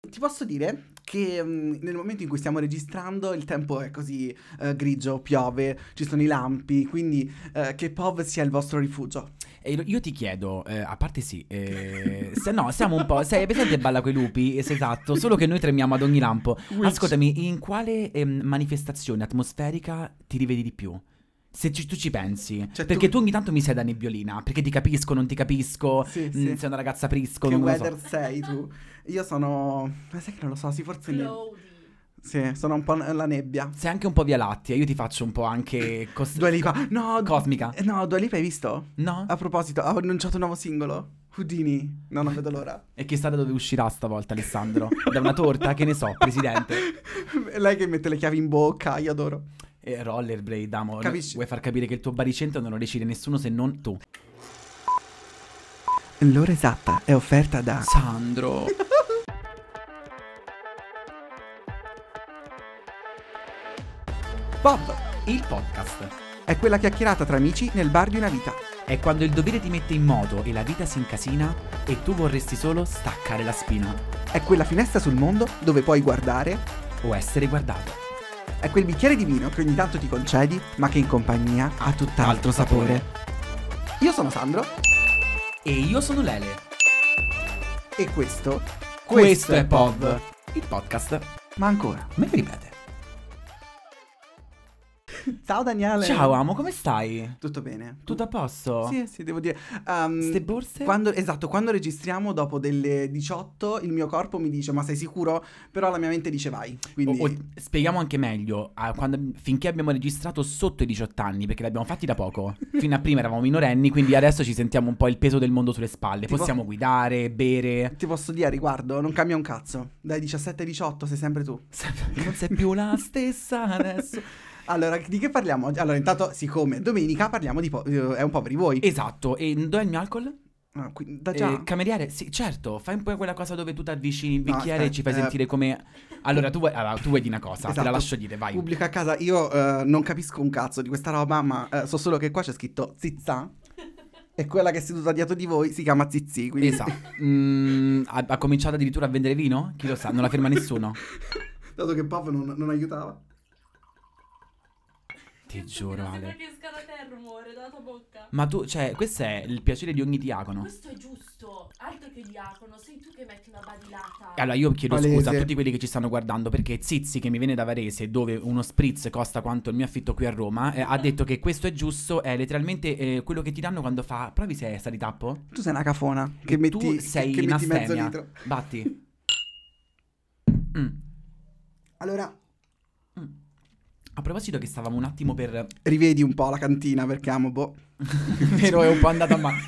Ti posso dire che mm, nel momento in cui stiamo registrando il tempo è così eh, grigio, piove, ci sono i lampi, quindi eh, che POV sia il vostro rifugio. E io ti chiedo, eh, a parte sì, eh, se no, siamo un po'. Sei presente balla coi lupi? Esatto, solo che noi tremiamo ad ogni lampo. Which... Ascoltami, in quale ehm, manifestazione atmosferica ti rivedi di più? Se ci, tu ci pensi, cioè, perché tu... tu... ogni tanto mi sei da nebbiolina, perché ti capisco, non ti capisco, sì, mh, mm, sì. sei una ragazza prisco. Che non weather so. sei tu? Io sono... Ma sai che non lo so, sì, forse... Ne... Sì, sono un po' nella nebbia. Sei anche un po' via Lattia, io ti faccio un po' anche... Cos- Dua Lipa. No, Cosmica. Eh, no, due Lipa hai visto? No. A proposito, ha annunciato un nuovo singolo. Houdini. No, non vedo l'ora. E chissà da dove uscirà stavolta Alessandro. da una torta? Che ne so, presidente. Lei che mette le chiavi in bocca, io adoro. E rollerblade, amo. Capisci? Vuoi far capire che il tuo baricentro non lo decide nessuno se non tu. L'ora esatta è offerta da... Sandro. Bob, il podcast. È quella chiacchierata tra amici nel bar di una vita. È quando il dovere ti mette in moto e la vita si incasina e tu vorresti solo staccare la spina. È quella finestra sul mondo dove puoi guardare o essere guardato. È quel bicchiere di vino che ogni tanto ti concedi, ma che in compagnia ha tutt'altro sapore. Io sono Sandro. E io sono Lele. E questo. Questo, questo è Pov, il podcast. Ma ancora, me lo ripete. Ciao Daniele. Ciao amo, come stai? Tutto bene. Tutto a posto? Sì, sì, devo dire. Um, Ste borse? Quando, esatto, quando registriamo dopo delle 18 il mio corpo mi dice ma sei sicuro? Però la mia mente dice vai. Quindi... O, o, spieghiamo anche meglio, uh, quando, finché abbiamo registrato sotto i 18 anni, perché l'abbiamo fatti da poco. Fino a prima eravamo minorenni, quindi adesso ci sentiamo un po' il peso del mondo sulle spalle. Ti Possiamo po- guidare, bere. Ti posso dire a riguardo, non cambia un cazzo. Dai 17 ai 18 sei sempre tu. non sei più la stessa adesso. Allora, di che parliamo? Allora, intanto, siccome domenica parliamo di po- eh, è un po' per voi. Esatto, e dov'è il mio alcol? Ah, da eh, già. Eh, cameriere, sì, certo, fai un po' quella cosa dove tu ti avvicini il bicchiere no, e ci fai eh, sentire come... Allora tu, vuoi, allora, ah, tu vuoi dire una cosa, esatto. te la esatto. lascio dire, vai. Pubblica a casa, io eh, non capisco un cazzo di questa roba, ma eh, so solo che qua c'è scritto zizza. E quella che è seduta dietro di voi si chiama Zizi, quindi... Esatto. Mm, ha, ha, cominciato addirittura a vendere vino? Chi lo sa, non la ferma nessuno. Dato che Pop non, non aiutava. Ti giuro, Ale. che scala te il rumore dalla tua bocca. Ma tu, cioè, questo è il piacere di ogni diacono. Questo è giusto. Altro che diacono, sei tu che metti una badilata. Allora, io chiedo Valese. scusa a tutti quelli che ci stanno guardando perché Zizi, che mi viene da Varese, dove uno spritz costa quanto il mio affitto qui a Roma, eh, ha detto che questo è giusto. È letteralmente eh, quello che ti danno quando fa. Provi se è di tappo. Tu sei una cafona. Che e metti, tu sei che, che in metti astemia. Batti. Mm. Allora, a proposito che stavamo un attimo per... Rivedi un po' la cantina perché amo, boh. Vero, è un po' andata a male.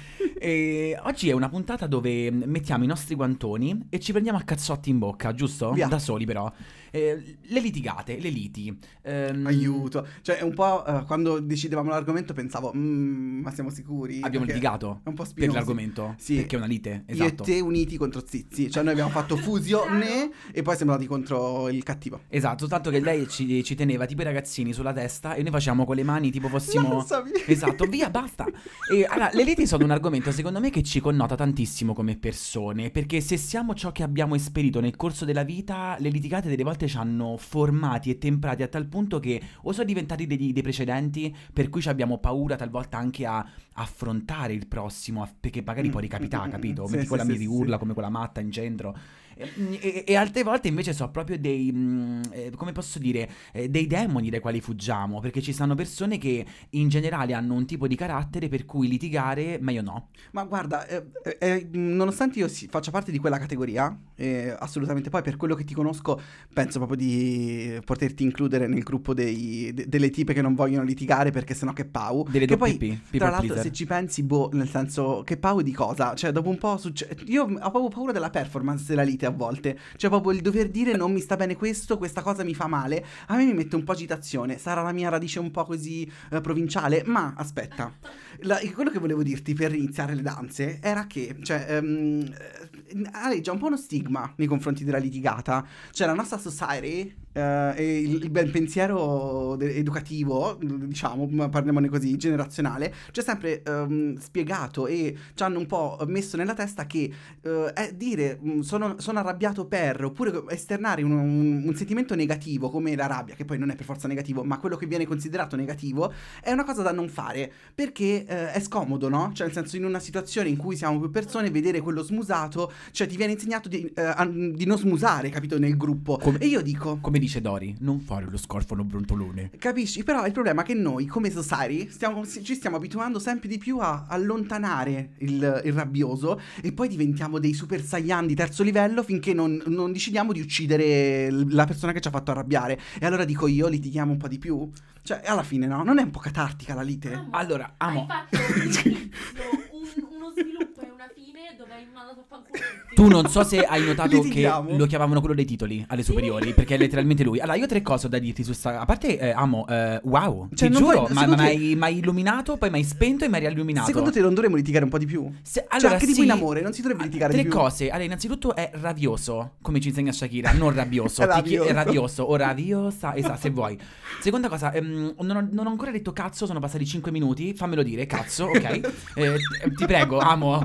E oggi è una puntata dove mm, mettiamo i nostri guantoni e ci prendiamo a cazzotti in bocca, giusto? Via. Da soli però. Eh, le litigate, le liti. Ehm... Aiuto. Cioè, un po' eh, quando decidevamo l'argomento pensavo, mm, ma siamo sicuri? Abbiamo litigato. È un po' spinoso. Per l'argomento. Sì. Perché è una lite. Esatto. Io e esatto. te uniti contro Zizi. Cioè, noi abbiamo fatto fusione e poi siamo andati contro il cattivo. Esatto, tanto che lei ci, ci teneva tipo i ragazzini sulla testa e noi facciamo con le mani tipo fossimo... Non lo esatto, via, basta. E allora, le liti sono un argomento aspetto secondo me che ci connota tantissimo come persone, perché se siamo ciò che abbiamo esperito nel corso della vita, le litigate delle volte ci hanno formati e temprati a tal punto che o sono diventati dei, dei precedenti per cui abbiamo paura talvolta anche a affrontare il prossimo, a, perché magari mm. può ricapitare, capito? Metti sì, quella sì, mi sì, urla come quella matta in centro. E, e, altre volte invece so proprio dei, mh, mm, eh, come posso dire, eh, dei demoni dai quali fuggiamo, perché ci sono persone che in generale hanno un tipo di carattere per cui litigare meglio no. Ma guarda, eh, eh, eh, nonostante io si, faccia parte di quella categoria, eh, assolutamente poi per quello che ti conosco penso proprio di poterti includere nel gruppo dei, de, delle tipe che non vogliono litigare perché sennò che pau. Delle che poi, P, tra l'altro, pleaser. se ci pensi, boh, nel senso, che pau di cosa? Cioè, dopo un po' succede... Io ho proprio paura della performance della lite a volte. Cioè, proprio il dover dire non mi sta bene questo, questa cosa mi fa male, a me mi mette un po' agitazione. Sarà la mia radice un po' così eh, provinciale, ma aspetta. La, quello che volevo dirti per iniziare le danze era che, cioè, um, aleggia ah, un po' uno stigma nei confronti della litigata. Cioè, la nostra society eh, e il, il bel pensiero de- educativo, diciamo, parliamone così, generazionale, ci ha sempre ehm, spiegato e ci hanno un po' messo nella testa che eh, dire mm, sono, sono, arrabbiato per, oppure esternare un, un, un sentimento negativo come la rabbia, che poi non è per forza negativo, ma quello che viene considerato negativo, è una cosa da non fare perché eh, è scomodo, no? Cioè, nel senso, in una situazione in cui siamo più persone, vedere quello smusato cioè ti viene insegnato di, uh, di non smusare, capito, nel gruppo. Com- e io dico... Come dice Dori, non fare lo scorfolo brontolone. Capisci? Però il problema è che noi, come society, stiamo, ci stiamo abituando sempre di più a allontanare il, il rabbioso e poi diventiamo dei super saiyan di terzo livello finché non, non decidiamo di uccidere la persona che ci ha fatto arrabbiare. E allora dico io, litighiamo un po' di più. Cioè, alla fine no, non è un po' catartica la lite? Ah, amo. Allora, amo. Tu non so se hai notato che lo chiamavano quello dei titoli alle superiori, perché è letteralmente lui. Allora, io ho tre cose da dirti su questa. A parte, eh, amo, eh, wow. Cioè, ti giuro, puoi- ma secondo te- mi illuminato, poi mi hai spento e mi hai rialluminato. Secondo te non dovremmo litigare un po' di più? Se- cioè, anche di qui in amore, non si dovrebbe ah, litigare di più. Tre cose. Allora, innanzitutto è ravioso, come ci insegna Shakira, non rabbioso. Ti chi- Ravioso. è ravioso o raviosa, esatto, se vuoi. Seconda cosa, ehm, non, ho, non ho ancora detto cazzo, sono passati cinque minuti, fammelo dire, cazzo, ok? Eh, ti prego, amo.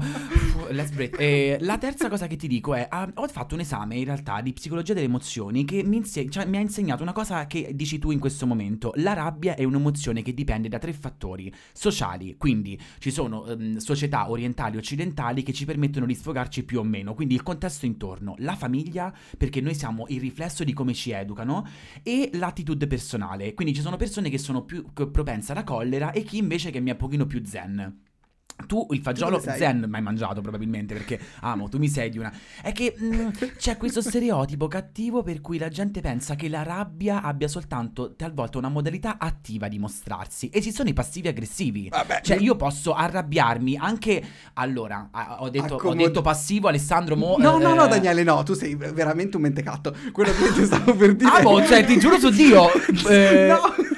Let's break fretta. Ecco. Eh, la terza cosa che ti dico è: ah, ho fatto un esame in realtà di psicologia delle emozioni che mi, inse- cioè, mi ha insegnato una cosa che dici tu in questo momento. La rabbia è un'emozione che dipende da tre fattori sociali. Quindi ci sono ehm, società orientali e occidentali che ci permettono di sfogarci più o meno. Quindi il contesto intorno, la famiglia, perché noi siamo il riflesso di come ci educano, e l'attitudine personale. Quindi ci sono persone che sono più propense alla collera e chi invece che mi è un pochino più zen. Tu il fagiolo tu zen mai mangiato probabilmente perché amo, tu mi sei di una... È che mh, mm, c'è questo stereotipo cattivo per cui la gente pensa che la rabbia abbia soltanto talvolta una modalità attiva di mostrarsi. E ci sono i passivi aggressivi. Vabbè. Cioè io posso arrabbiarmi anche... Allora, ho detto, Accomod... ho detto passivo Alessandro Mo... No, eh... no, no eh, Daniele, no, tu sei veramente un mentecatto. Quello che ti stavo per ah, dire... Ah, boh, cioè ti giuro su Dio... eh... No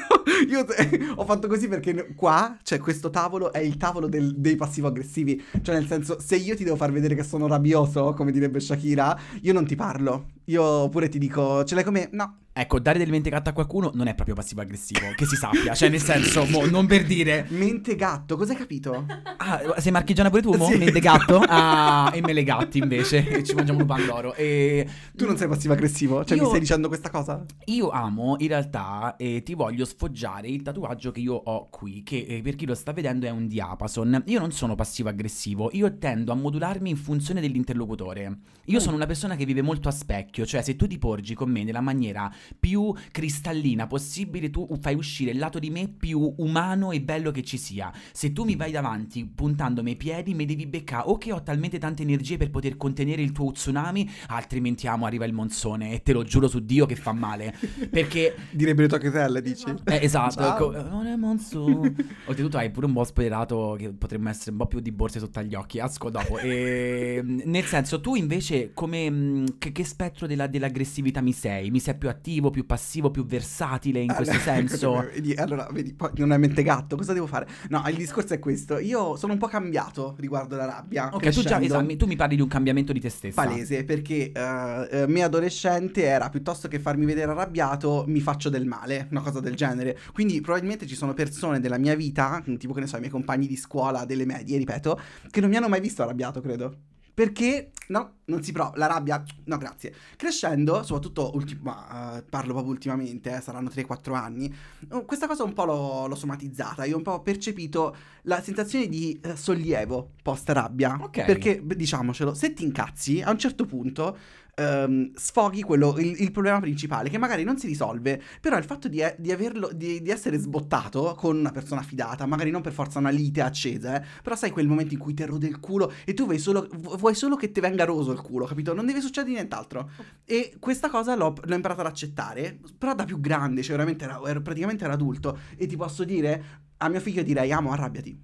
io ho fatto così perché qua, cioè questo tavolo è il tavolo del, dei passivo-aggressivi. Cioè nel senso, se io ti devo far vedere che sono rabbioso, come direbbe Shakira, io non ti parlo. Io pure ti dico, ce l'hai come? No. Ecco, dare del mentegatto a qualcuno non è proprio passivo aggressivo, che si sappia, cioè nel senso, mo, boh, non per dire. Mentegatto, cosa hai capito? Ah, sei marchigiana pure tu, mo? Sì. Mentegatto? Ah, e me le gatti invece, che ci mangiamo un pandoro. E... Tu non sei passivo aggressivo? Cioè io... mi stai dicendo questa cosa? Io amo, in realtà, e ti voglio sfoggiare il tatuaggio che io ho qui, che eh, per chi lo sta vedendo è un diapason. Io non sono passivo aggressivo, io tendo a modularmi in funzione dell'interlocutore. Io oh. sono una persona che vive molto a specchio occhio, cioè se tu ti porgi con me nella maniera più cristallina possibile, tu fai uscire il lato di me più umano e bello che ci sia. Se tu mi vai davanti puntandomi i piedi, mi devi beccare o che ho talmente tante energie per poter contenere il tuo tsunami, altrimenti amo, arriva il monzone e te lo giuro su Dio che fa male. Perché le tocche telle, dici? Esatto. Eh, esatto, ecco, non è monzone. Oltretutto hai pure un po' spoilerato che potremmo essere un po' più di borse sotto agli occhi, asco dopo. E, ehm, nel senso, tu invece come mm, che, che spettro della, dell'aggressività sei? Mi sei più attivo, più passivo, più versatile in ah, questo senso? Vedi, allora, vedi, poi non è mente gatto, cosa devo fare? No, il discorso è questo, io sono un po' cambiato riguardo la rabbia. Ok, tu, già, esatto, tu mi parli di un cambiamento di te stessa. Palese, perché uh, eh, eh, me adolescente era piuttosto che farmi vedere arrabbiato, mi faccio del male, una cosa del genere. Quindi probabilmente ci sono persone della mia vita, tipo che ne so, i miei compagni di scuola, delle medie, ripeto, che non mi hanno mai visto arrabbiato, credo perché no, non si prova, la rabbia, no grazie. Crescendo, soprattutto, ulti- uh, parlo proprio ultimamente, eh, saranno 3-4 anni, oh, questa cosa un po' l'ho, l'ho, somatizzata, io ho un po' percepito la sensazione di uh, sollievo post rabbia. Ok. Perché, diciamocelo, se ti incazzi, a un certo punto um, sfoghi quello, il, il, problema principale, che magari non si risolve, però il fatto di, eh, di, averlo, di, di, essere sbottato con una persona fidata, magari non per forza una lite accesa, eh, però sai quel momento in cui ti rode il culo e tu vuoi solo, vuoi solo che ti venga roso il culo, capito? Non deve succedere nient'altro. E questa cosa l'ho, l'ho imparata ad accettare, però da più grande, cioè veramente ero, ero praticamente era adulto e ti posso dire a mio figlio direi amo arrabbiati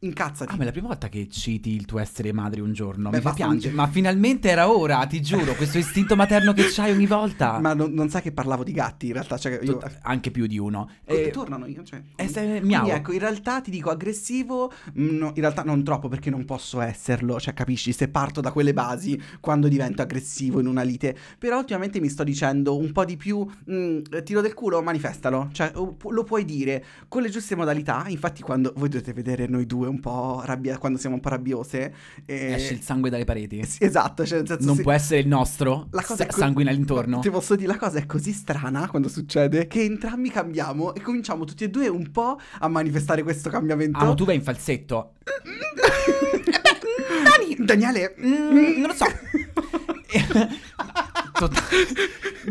Incazzati. Ah, ma è la prima volta che citi il tuo essere madre un giorno. Beh, Mi fa piangere. Ma finalmente era ora, ti giuro. questo istinto materno che c'hai ogni volta. Ma non, non sai che parlavo di gatti, in realtà. Cioè, io... anche più di uno. E... Eh, tornano io. Cioè, eh, se, ecco, in realtà ti dico aggressivo. Mm, no, in realtà non troppo perché non posso esserlo. Cioè, capisci? Se parto da quelle basi quando divento aggressivo in una lite. Però ultimamente mi sto dicendo un po' di più. Mh, mm, tiro del culo, manifestalo. Cioè, lo puoi dire con le giuste modalità. Infatti, quando voi dovete vedere noi due un po' rabbia- quando siamo un po' rabbiose. E... Esce il sangue dalle pareti. Sì, esatto. Cioè senso, non sì. può essere il nostro la cosa co- sanguina all'intorno. Ti posso dire, la cosa è così strana quando succede che entrambi cambiamo e cominciamo tutti e due un po' a manifestare questo cambiamento. Ah, ma tu vai in falsetto. Eh mm, Dani! Daniele! Mm, non lo so. Esatto.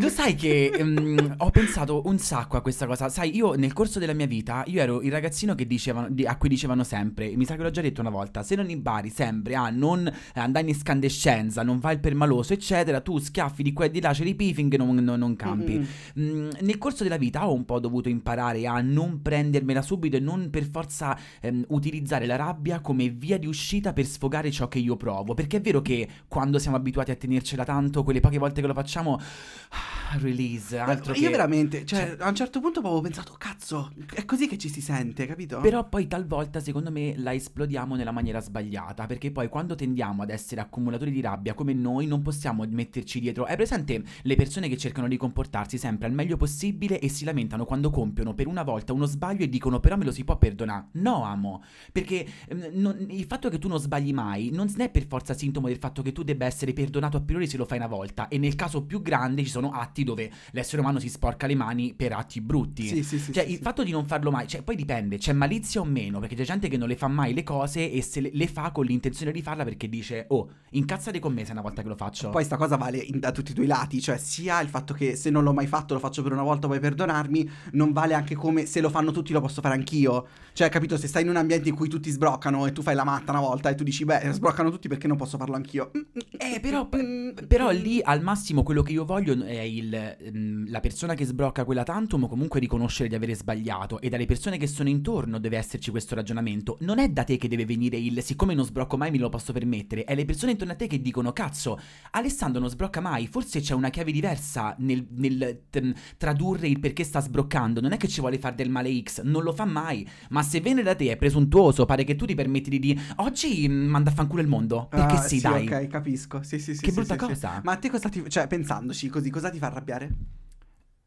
Lo sai che um, ho pensato un sacco a questa cosa. Sai, io nel corso della mia vita, io ero il ragazzino dicevano, di, a cui dicevano sempre, mi sa che l'ho già detto una volta, se non impari sempre a ah, non eh, andare in escandescenza, non vai il permaloso, eccetera, tu schiaffi di qua e di là, c'è i pifing, non, non, non campi. Mm-hmm. Mm, nel corso della vita ho un po' dovuto imparare a non prendermela subito e non per forza ehm, utilizzare la rabbia come via di uscita per sfogare ciò che io provo. Perché è vero che quando siamo abituati a tenercela tanto, quelle poche volte che lo facciamo ah, release, eh, altro Io che... veramente, cioè, cioè a un certo punto avevo pensato, cazzo, è così che ci si sente, capito? Però poi talvolta, secondo me, la esplodiamo nella maniera sbagliata, perché poi quando tendiamo ad essere accumulatori di rabbia come noi, non possiamo metterci dietro. È presente le persone che cercano di comportarsi sempre al meglio possibile e si lamentano quando compiono per una volta uno sbaglio e dicono però me lo si può perdonare. No, amo, perché ehm, non, il fatto che tu non sbagli mai non è per forza sintomo del fatto che tu debba essere perdonato a priori se lo fai una volta e nel caso caso più grande ci sono atti dove l'essere umano si sporca le mani per atti brutti. Sì, sì, sì. Cioè, sì, il sì. fatto di non farlo mai, cioè, poi dipende, c'è malizia o meno, perché c'è gente che non le fa mai le cose e se le, le fa con l'intenzione di farla perché dice, oh, incazzate con me se una volta che lo faccio. Poi sta cosa vale in, da tutti i due lati, cioè sia il fatto che se non l'ho mai fatto lo faccio per una volta, puoi perdonarmi, non vale anche come se lo fanno tutti lo posso fare anch'io. Cioè, capito, se stai in un ambiente in cui tutti sbroccano e tu fai la matta una volta e tu dici, beh, sbroccano tutti perché non posso farlo anch'io. Eh, però, mm, mm, mm, però lì al massimo tantissimo, quello che io voglio è il, mm, la persona che sblocca quella tantum comunque riconoscere di avere sbagliato e dalle persone che sono intorno deve esserci questo ragionamento. Non è da te che deve venire il siccome non sblocco mai me lo posso permettere, è le persone intorno a te che dicono cazzo, Alessandro non sblocca mai, forse c'è una chiave diversa nel, nel t- tradurre il perché sta sbroccando, non è che ci vuole fare del male X, non lo fa mai, ma se viene da te è presuntuoso, pare che tu ti permetti di dire oggi mm, manda a fanculo il mondo, perché ah, sì, sì dai. ok, capisco, sì sì sì. Che sì, brutta sì, cosa. Ma a te cosa ti... cioè pensandoci così, cosa ti fa arrabbiare?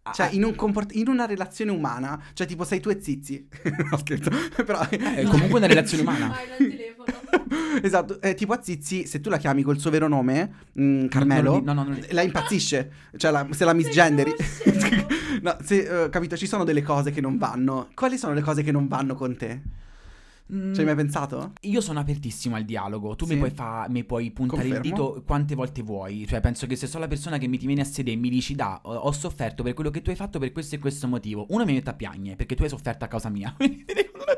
Ah, cioè, ah. in, un comport- in, una relazione umana, cioè tipo sei tu e Zizi. no, scherzo. Però eh, comunque una relazione umana. Ah, il telefono. esatto, eh, tipo a Zizi, se tu la chiami col suo vero nome, mh, mm, Carmelo, no, no, la impazzisce, cioè la, se la misgenderi. no, se, uh, capito, ci sono delle cose che non vanno. Quali sono le cose che non vanno con te? Mm. ci hai mai pensato? Io sono apertissimo al dialogo. Tu sì. mi, puoi fa, mi, puoi puntare Confermo. il dito quante volte vuoi. Cioè, penso che se sono la persona che mi ti viene a sedere e mi dici, da, ho sofferto per quello che tu hai fatto per questo e questo motivo. Uno mi mette a piangere perché tu hai sofferto a causa mia. Quindi non è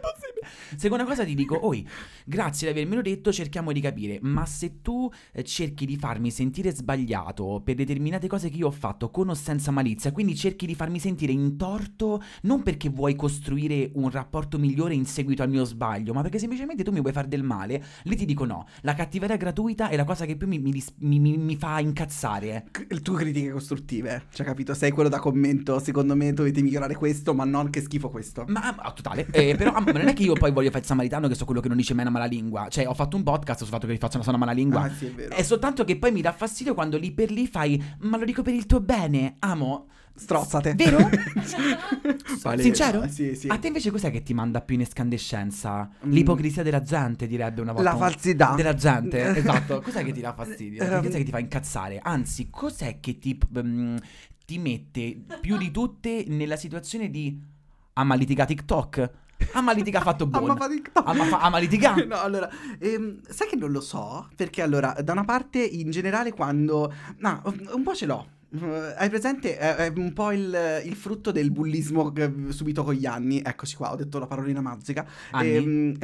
Seconda cosa ti dico, oi, grazie di avermelo detto, cerchiamo di capire, ma se tu eh, cerchi di farmi sentire sbagliato per determinate cose che io ho fatto con o senza malizia, quindi cerchi di farmi sentire in torto non perché vuoi costruire un rapporto migliore in seguito al mio sbaglio, ma perché semplicemente tu mi vuoi far del male, lì ti dico no, la cattiveria gratuita è la cosa che più mi, mi, dis- mi, mi fa incazzare. Eh, tu critiche costruttive, cioè capito, sei quello da commento, secondo me dovete migliorare questo, ma non che schifo questo. Ma, a ah, totale, eh, però ah, non è che io poi voglio fare il samaritano che so quello che non dice mai una malalingua. Cioè, ho fatto un podcast sul fatto che gli faccio una sana malalingua. Ah, sì, è vero. È soltanto che poi mi dà fastidio quando lì per lì fai, ma lo dico per il tuo bene, amo. Strozzate. Vero? Sincero? Ah, sì, sì. A te invece cos'è che ti manda più in escandescenza? Mm. L'ipocrisia della gente, direbbe una volta. La falsità. Della gente, esatto. Cos'è che ti dà fastidio? Um... Cos'è che ti fa incazzare? Anzi, cos'è che ti, um, ti mette più di tutte nella situazione di... Ah, ma litiga TikTok? Amma litiga ha fatto buono. Amma, no. fa- ama litiga. no, allora, ehm, sai che non lo so? Perché allora, da una parte, in generale, quando... No, un po' ce l'ho Hai presente? È, eh, è un po' il, il, frutto del bullismo subito con gli anni. Eccoci qua, ho detto la parolina magica. Anni. E, ehm,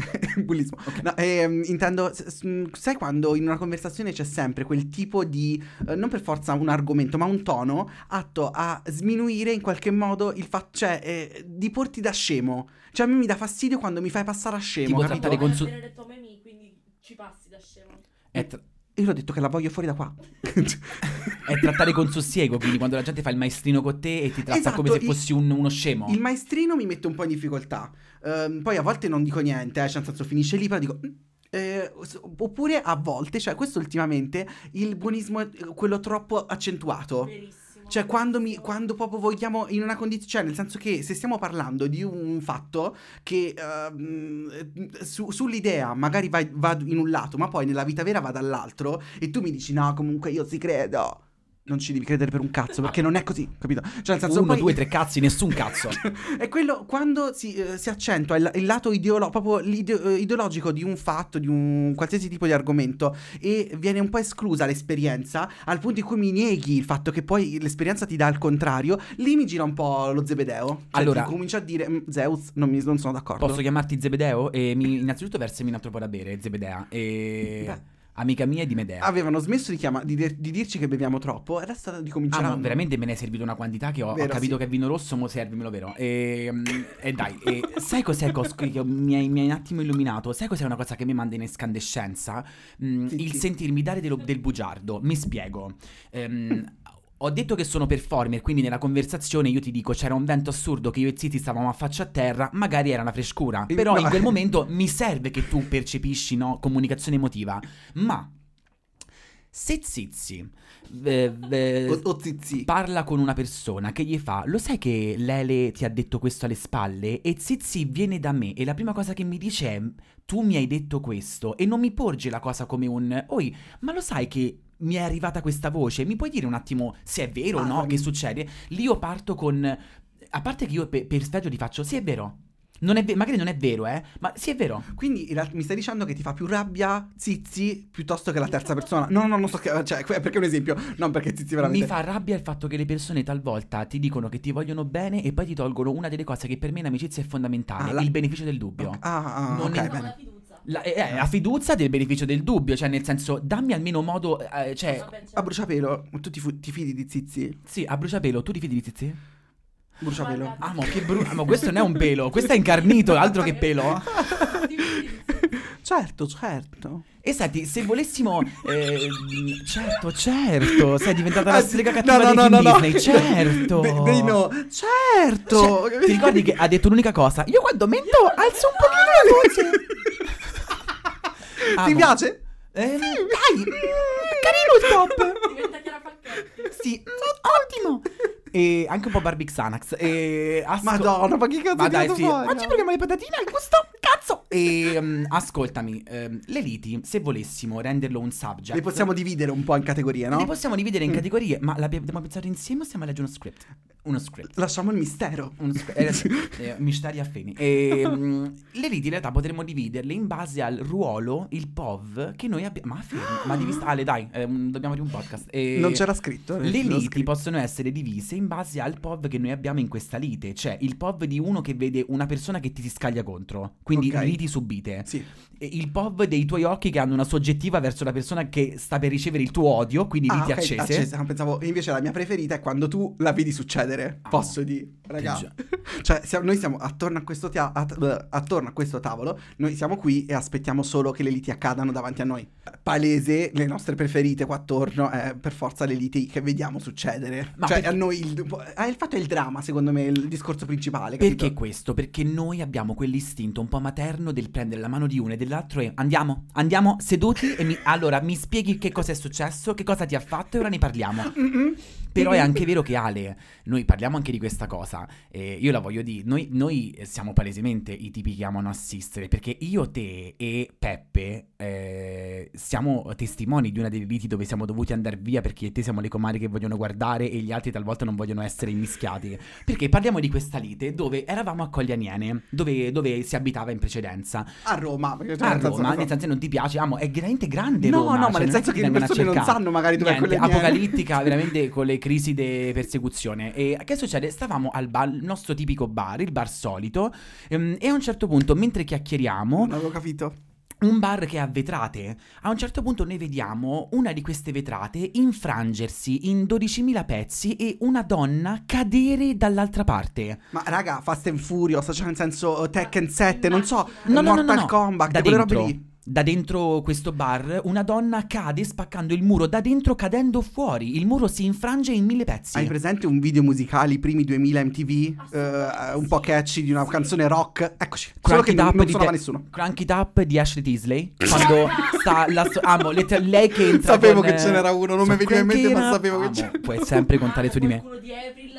bullismo. Okay. No, e, ehm, intendo, mm, sai quando in una conversazione c'è sempre quel tipo di, eh, non per forza un argomento, ma un tono atto a sminuire in qualche modo il fatto, cioè, eh, di porti da scemo. Cioè a me mi dà fastidio quando mi fai passare a scemo. Tipo capito? trattare i consulenti. Quindi ci passi da scemo. È tra- io gli ho detto che la voglio fuori da qua. è trattare con sossiego, quindi quando la gente fa il maestrino con te e ti tratta esatto, come se fossi un, uno scemo. Il maestrino mi mette un po' in difficoltà. Um, poi a volte non dico niente, eh, cioè nel senso finisce lì, però dico... Mm, eh, oppure a volte, cioè questo ultimamente, il buonismo è eh, quello troppo accentuato. Verissimo cioè, quando, mi, quando proprio vogliamo in una condizione, cioè, nel senso che se stiamo parlando di un fatto che uh, su, sull'idea magari va, vado in un lato, ma poi nella vita vera va dall'altro, e tu mi dici, no, comunque io ci credo non ci devi credere per un cazzo, perché non è così, capito? Cioè, nel senso, uno, poi... due, tre cazzi, nessun cazzo. è quello, quando si, eh, si accentua il, il lato ideolo- proprio eh, ideologico di un fatto, di un qualsiasi tipo di argomento, e viene un po' esclusa l'esperienza, al punto in cui mi neghi il fatto che poi l'esperienza ti dà il contrario, lì mi gira un po' lo zebedeo. Cioè, allora, comincio a dire, mm, Zeus, non, mi, non sono d'accordo. Posso chiamarti zebedeo? E mi, innanzitutto versami un altro po' da bere, zebedea. E... Beh. Amica mia di Medea. Avevano smesso di, chiama- di, de- di dirci che beviamo troppo era stata di cominciare. Ah, ma veramente me ne è servita una quantità che ho, vero, ho capito sì. che è vino rosso, mo servimelo vero. E, ehm, e dai, e sai cos'è cos- che mi hai, mi hai, un attimo illuminato? Sai cos'è una cosa che mi manda in escandescenza? Mm, sì, il sì. sentirmi dare dello, del bugiardo. Mi spiego. Um, ho detto che sono performer, quindi nella conversazione io ti dico c'era un vento assurdo che io e Zizi stavamo a faccia a terra, magari era una frescura, però no. in quel momento mi serve che tu percepisci no, comunicazione emotiva, ma se Zizi eh, eh, o, o zizi. parla con una persona che gli fa lo sai che Lele ti ha detto questo alle spalle e Zizi viene da me e la prima cosa che mi dice è tu mi hai detto questo e non mi porge la cosa come un oi ma lo sai che mi è arrivata questa voce, mi puoi dire un attimo se è vero o ah, no, che succede? Lì io parto con... A parte che io pe- per sbaglio ti faccio, sì è vero, non è ve- magari non è vero, eh, ma sì è vero. Quindi la- mi stai dicendo che ti fa più rabbia Zizi piuttosto che la terza persona? No, no, non so che, cioè, perché un esempio, non perché Zizi veramente... Mi fa rabbia il fatto che le persone talvolta ti dicono che ti vogliono bene e poi ti tolgono una delle cose che per me in amicizia è fondamentale, ah, la... il beneficio del dubbio. Ah, ah, non è bene. La, eh, la eh, fiducia del beneficio del dubbio, cioè nel senso dammi almeno modo... Eh, cioè... A bruciapelo, tu ti, fu- ti fidi di Zizi? Sì, a bruciapelo, tu ti fidi di Zizi? Bruciapelo. Ah, ma che brutto. ma questo non è un pelo, questo è incarnito, altro che pelo. certo, certo. E senti, se volessimo... Eh, certo, certo. Sei diventata la ah, strega cattiva no, no, no, no, Disney. No. Certo. Be- no. Certo. Cioè, ti ricordi che ha detto l'unica cosa? Io quando mento alzo un pochino la voce. Amo. Ah, Ti piace? Eh, sì, dai, carino il top. Diventa Chiara Falchetti. Sì, mm, ottimo. E anche un po' barbixanax. E asco- Madonna, ma che cazzo ma dai, sì. Fuori? Oggi proviamo le patatine al gusto, cazzo! E um, ascoltami, um, le liti, se volessimo renderlo un subject... Le possiamo dividere un po' in categorie, no? Le possiamo dividere in mm. categorie, ma l'abbiamo pensato insieme o stiamo a leggere uno script? Uno script. Lasciamo il mistero. Uno script. eh, eh, misteri affini. E, um, le liti in realtà potremmo dividerle in base al ruolo, il POV, che noi abbiamo... Ma fermi, ma devi stare... Ale, dai, eh, dobbiamo di un podcast. E non c'era scritto. Eh, le liti scritto. possono essere divise in base al POV che noi abbiamo in questa lite, cioè il POV di uno che vede una persona che ti si scaglia contro, quindi okay. liti subite. Sì. Il POV dei tuoi occhi che hanno una soggettiva verso la persona che sta per ricevere il tuo odio, quindi ah, liti okay, accese. accese. Ah, pensavo, invece la mia preferita è quando tu la vedi succedere. Ah, Posso dire, raga. cioè, siamo, noi siamo attorno a, questo tia- att- attorno a questo tavolo, noi siamo qui e aspettiamo solo che le liti accadano davanti a noi. Palese, le nostre preferite qua attorno è eh, per forza le liti che vediamo succedere. Ma cioè, perché... a noi il il, ah, il fatto è il dramma, secondo me, il discorso principale. Capito? Perché questo? Perché noi abbiamo quell'istinto un po' materno del prendere la mano di uno e dell'altro e andiamo, andiamo seduti e mi... Allora, mi spieghi che cosa è successo, che cosa ti ha fatto e ora ne parliamo. Mm-mm. Però è anche vero che Ale, noi parliamo anche di questa cosa, eh, io la voglio dire, noi, noi, siamo palesemente i tipi che amano assistere, perché io, te e Peppe eh, siamo testimoni di una delle liti dove siamo dovuti andare via perché te siamo le comari che vogliono guardare e gli altri talvolta non vogliono essere immischiati. Perché parliamo di questa lite dove eravamo a Coglianiene, dove, dove si abitava in precedenza. A Roma. Perché a nel Roma, nel senso non ti piace, amo, è veramente grande No, Roma, no, cioè ma nel senso che le persone non sanno magari dove Niente, è Coglianiene. Apocalittica, veramente con le crisi di persecuzione. E che succede? Stavamo al bar, nostro tipico bar, il bar solito, ehm, e a un certo punto, mentre chiacchieriamo... Non avevo capito un bar che ha vetrate. A un certo punto noi vediamo una di queste vetrate infrangersi in 12.000 pezzi e una donna cadere dall'altra parte. Ma raga, Fast and Furious, cioè nel senso Tekken 7, non so, no, no, Mortal no, no, no. Kombat, da quelle dentro. robe lì da dentro questo bar una donna cade spaccando il muro da dentro cadendo fuori il muro si infrange in mille pezzi hai presente un video musicale i primi 2000 MTV uh, un po' catchy di una sì. canzone rock eccoci Crank quello che non, non suonava nessuno Crank It Up di Ashley Tisley quando sta la so- amo ah, let- lei che entra sapevo con, che ce n'era uno non so mi veniva in mente ma sapevo amo, che ah, c'era puoi sempre contare su di me di April,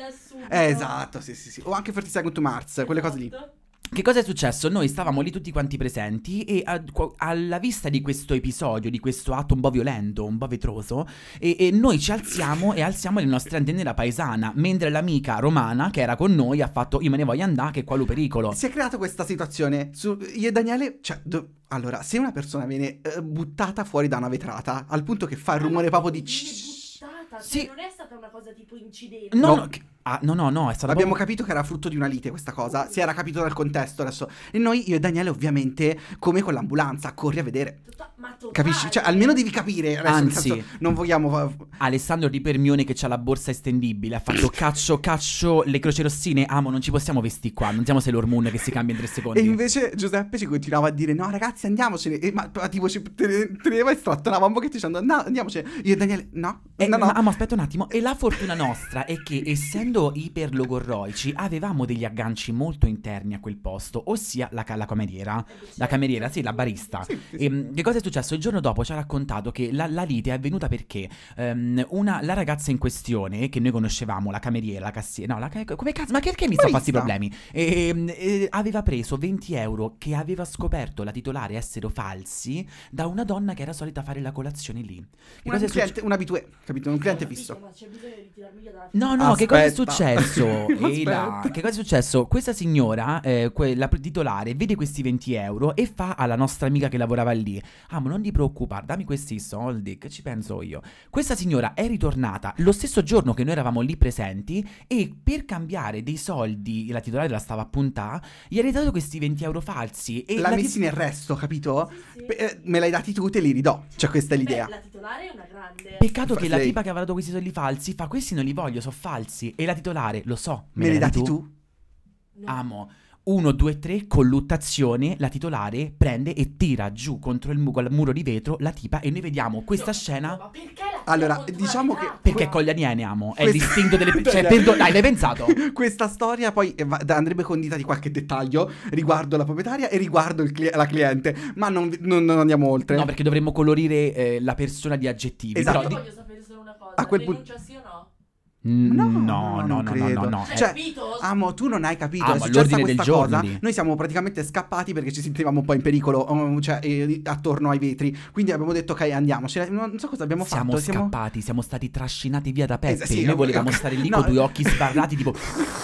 eh, esatto sì sì sì o anche 30 Second to Mars esatto. quelle cose lì esatto. Che cosa è successo? Noi stavamo lì tutti quanti presenti e a, alla vista di questo episodio, di questo atto un po' violento, un po' vetroso, e, e noi ci alziamo e alziamo le nostre antenne da paesana, mentre l'amica romana che era con noi ha fatto io me ne voglio andare che è quello pericolo. Si è creata questa situazione su io e Daniele, cioè do... allora, se una persona viene uh, buttata fuori da una vetrata al punto che fa il rumore proprio di cioè, sì. non è stata una cosa tipo incidente. No, no, no che, Ah, no, no, no, è stato. Abbiamo proprio... capito che era frutto di una lite questa cosa. Si era capito dal contesto adesso. E noi, io e Daniele, ovviamente, come con l'ambulanza, corri a vedere. ma totale. Capisci? Cioè, almeno devi capire. Adesso, Anzi, senso, non vogliamo. Alessandro Di Permione, che ha la borsa estendibile, ha fatto caccio, caccio le croce rossine. Amo, non ci possiamo vestire qua. Non siamo se Moon che si cambia in tre secondi. e invece Giuseppe ci continuava a dire: No, ragazzi, andiamocene. E, ma tipo, ci teneva e strattonavamo che dicevamo: No, andiamocene. Io e Daniele, no. Eh, no, no. Ma, ma aspetta un attimo. E la fortuna nostra è che, essendo essendo iperlogorroici, avevamo degli agganci molto interni a quel posto, ossia la, la cameriera. La cameriera, sì, la barista. Sì, sì, sì. E, ehm, che cosa è successo? Il giorno dopo ci ha raccontato che la, la lite è avvenuta perché um, una, la ragazza in questione, che noi conoscevamo, la cameriera, la cassiera, no, la, come cazzo, ma perché mi sto a questi problemi? E, ehm, e, eh, aveva preso 20 euro che aveva scoperto la titolare essere falsi da una donna che era solita fare la colazione lì. una, un cliente, un abitue, capito? Un cliente fisso. No, no, Aspetta. che cosa è successo? successo? Ehi che cosa è successo? Questa signora, eh, que- la titolare, vede questi 20 euro e fa alla nostra amica che lavorava lì: Ah, ma non ti preoccupare, dammi questi soldi, che ci penso io. Questa signora è ritornata lo stesso giorno che noi eravamo lì presenti e per cambiare dei soldi, la titolare la stava a puntà, gli ha ridato questi 20 euro falsi. E L'ha la messi tit- in arresto, capito? Sì, Pe- eh, me l'hai dati tu, te li ridò. Cioè, questa è l'idea. Beh, la titolare è una grande. Peccato Fa- che lei... la tipa che ha dato questi soldi falsi fa: Questi non li voglio, sono falsi. E la la titolare, lo so. Me, me le dati tu? tu? No. Amo. 1, 2, 3, colluttazione, la titolare prende e tira giù contro il mu- muro di vetro la tipa e noi vediamo questa no, scena. No, perché la allora, diciamo che perché coglianiene amo, è questa... l'istinto delle cioè, perdo... dai, l'hai pensato. questa storia poi eh, va... andrebbe condita di qualche dettaglio riguardo la proprietaria e riguardo cli... la cliente, ma non, non, non, andiamo oltre. No, perché dovremmo colorire eh, la persona di aggettivi, esatto. Però, Io voglio sapere solo una cosa, a quel punto sì o no? No, no, no, no, no, Cioè, Amo, tu non hai capito. Amo, ah, è successa questa cosa. Noi siamo praticamente scappati perché ci sentivamo un po' in pericolo, um, cioè, eh, attorno ai vetri. Quindi abbiamo detto, ok, andiamo. Cioè, non so cosa abbiamo fatto. Siamo scappati, siamo stati trascinati via da Peppe. Eh, sì, Noi volevamo stare lì con due occhi sbarrati, tipo...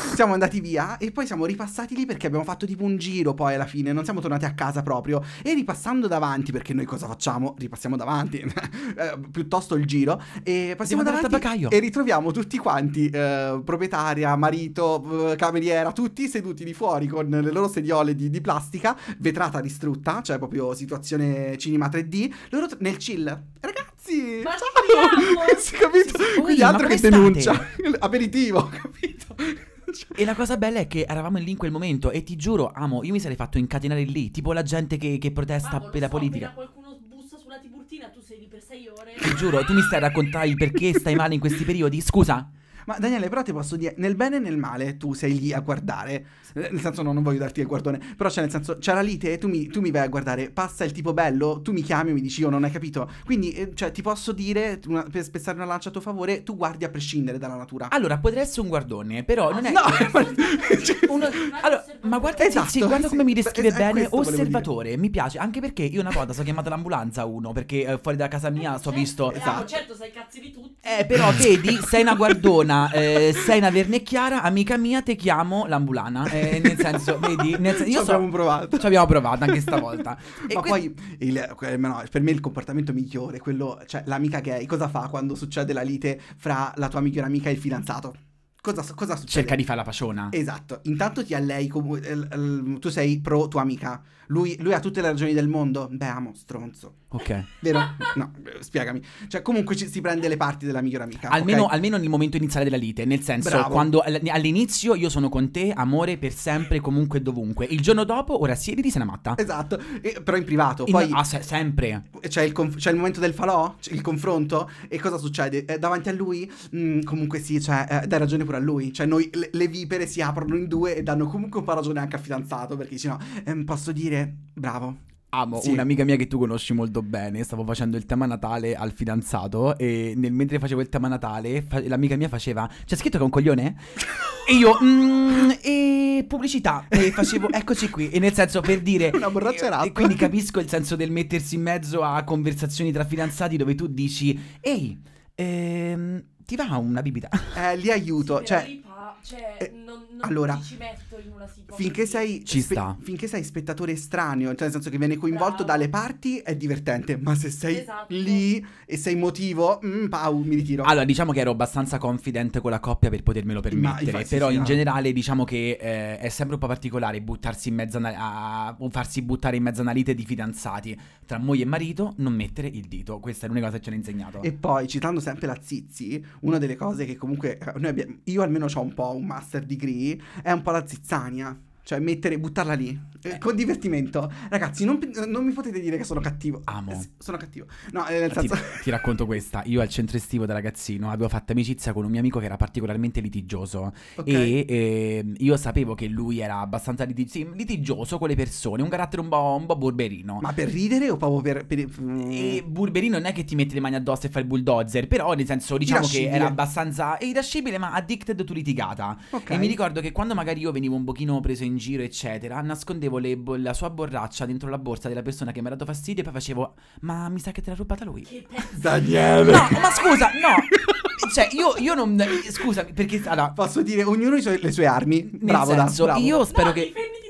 Siamo andati via e poi siamo ripassati lì perché abbiamo fatto tipo un giro poi alla fine. Non siamo tornati a casa proprio. E ripassando davanti, perché noi cosa facciamo? Ripassiamo davanti, eh, piuttosto il giro. E passiamo davanti e ritroviamo tutti quanti quanti, eh, proprietaria, marito, cameriera, tutti seduti di fuori con le loro sediole di, di plastica, vetrata distrutta, cioè proprio situazione cinema 3D, loro nel chill. Ragazzi, Ma ciao! si capito? Sì, sì, Quindi altro che restate? denuncia, aperitivo, capito? Cioè e la cosa bella è che eravamo lì in quel momento e ti giuro, amo, io mi sarei fatto incatenare lì, tipo la gente che, che protesta per la so, politica. tu sei lì per sei ore. Ti giuro, tu mi stai a raccontare il perché stai male in questi periodi? Scusa, ma Daniele, però ti posso dire, nel bene e nel male tu sei lì a guardare. Nel senso, no, non voglio darti il guardone. Però c'è nel senso, c'è la lite, tu mi, tu mi vai a guardare, passa il tipo bello, tu mi chiami e mi dici, io non hai capito. Quindi, eh, cioè, ti posso dire, una, per spezzare una lancia a tuo favore, tu guardi a prescindere dalla natura. Allora, potrebbe essere un guardone, però ah, non è... No, cioè, uno, allora, ma guarda, esatto, sì, sì, guarda come mi descrive bene, osservatore, mi piace, anche perché io una volta sono chiamata l'ambulanza uno, perché eh, fuori da casa mia eh, so certo, visto... Eh, Bravo, esatto. certo, sei cazzi di tutti. Eh, però vedi, sei una guardona. Martina, eh, sei una vernecchiara, amica mia, ti chiamo l'ambulana. Eh, nel senso, vedi, nel senso, ci abbiamo provato. Ci abbiamo provato anche stavolta. E Ma que- poi, il, no, per me il comportamento migliore, quello, cioè l'amica gay, cosa fa quando succede la lite fra la tua migliore amica e il fidanzato? Cosa, cosa succede? Cerca di fare la paciona. Esatto. Intanto ti allei, eh, tu sei pro tua amica lui, lui, ha tutte le ragioni del mondo. Beh, amo, stronzo. Ok. Vero? No, spiegami. Cioè, comunque ci, si prende le parti della migliore amica. Almeno, okay? almeno nel momento iniziale della lite, nel senso, Bravo. quando all'inizio io sono con te, amore per sempre, comunque e dovunque. Il giorno dopo, ora siediti, se ne matta. Esatto, e, però in privato. In, Poi, ah, se, sempre. C'è il, conf- c'è il, momento del falò, il confronto, e cosa succede? Eh, davanti a lui, mh, mm, comunque sì, cioè, eh, dai ragione pure a lui. Cioè, noi le, le, vipere si aprono in due e danno comunque un po' ragione anche al fidanzato, perché dici no, ehm, posso dire dire bravo. Amo sì. un'amica mia che tu conosci molto bene, stavo facendo il tema Natale al fidanzato e nel, mentre facevo il tema Natale fa- l'amica mia faceva c'è scritto che è un coglione? e io mm, e pubblicità e facevo eccoci qui e nel senso per dire una borraccia e, e quindi capisco il senso del mettersi in mezzo a conversazioni tra fidanzati dove tu dici ehi ehm, ti va una bibita? Eh, li aiuto, sì, cioè, cioè eh, non non allora, ci metto in una situazione. Finché sei, ci spe- sta. finché sei spettatore estraneo, cioè nel senso che viene coinvolto Bravo. dalle parti, è divertente. Ma se sei esatto. lì e sei emotivo, mm, pau, mi ritiro. Allora, diciamo che ero abbastanza confident con la coppia per potermelo permettere. Infatti, però sì, in no. Eh. generale, diciamo che eh, è sempre un po' particolare buttarsi in mezzo a, a, farsi buttare in mezzo a una lite di fidanzati tra moglie e marito, non mettere il dito. Questa è l'unica cosa che ce hanno insegnato. E poi, citando sempre la Zizi, una delle cose che comunque eh, abbiamo, io almeno ho un po' un master degree è un po' la zizzania. Cioè, mettere, buttarla lì. Eh, eh. con divertimento. Ragazzi, non, non, mi potete dire che sono cattivo. Amo. Eh, S sono cattivo. No, eh, nel senso... Ti, ti, racconto questa. Io al centro estivo da ragazzino avevo fatto amicizia con un mio amico che era particolarmente litigioso. Okay. E eh, io sapevo che lui era abbastanza litig sì, litigioso con le persone. Un carattere un po', un po', burberino. Ma per ridere o proprio per... per... E burberino non è che ti metti le mani addosso e fai il bulldozer. Però, nel senso, diciamo che era abbastanza... irascibile, ma addicted to litigata. Okay. E mi ricordo che quando magari io venivo un pochino preso in giro, eccetera, nascondevo bo- la sua borraccia dentro la borsa della persona che mi ha dato fastidio e poi facevo, ma mi sa che te l'ha rubata lui. Che Daniele! No, ma scusa, no! Cioè, io, io non... Scusa, perché... Allora, Posso dire, ognuno ha le sue armi. Nel Bravo, senso, Dan, bravo. io spero che... difenditi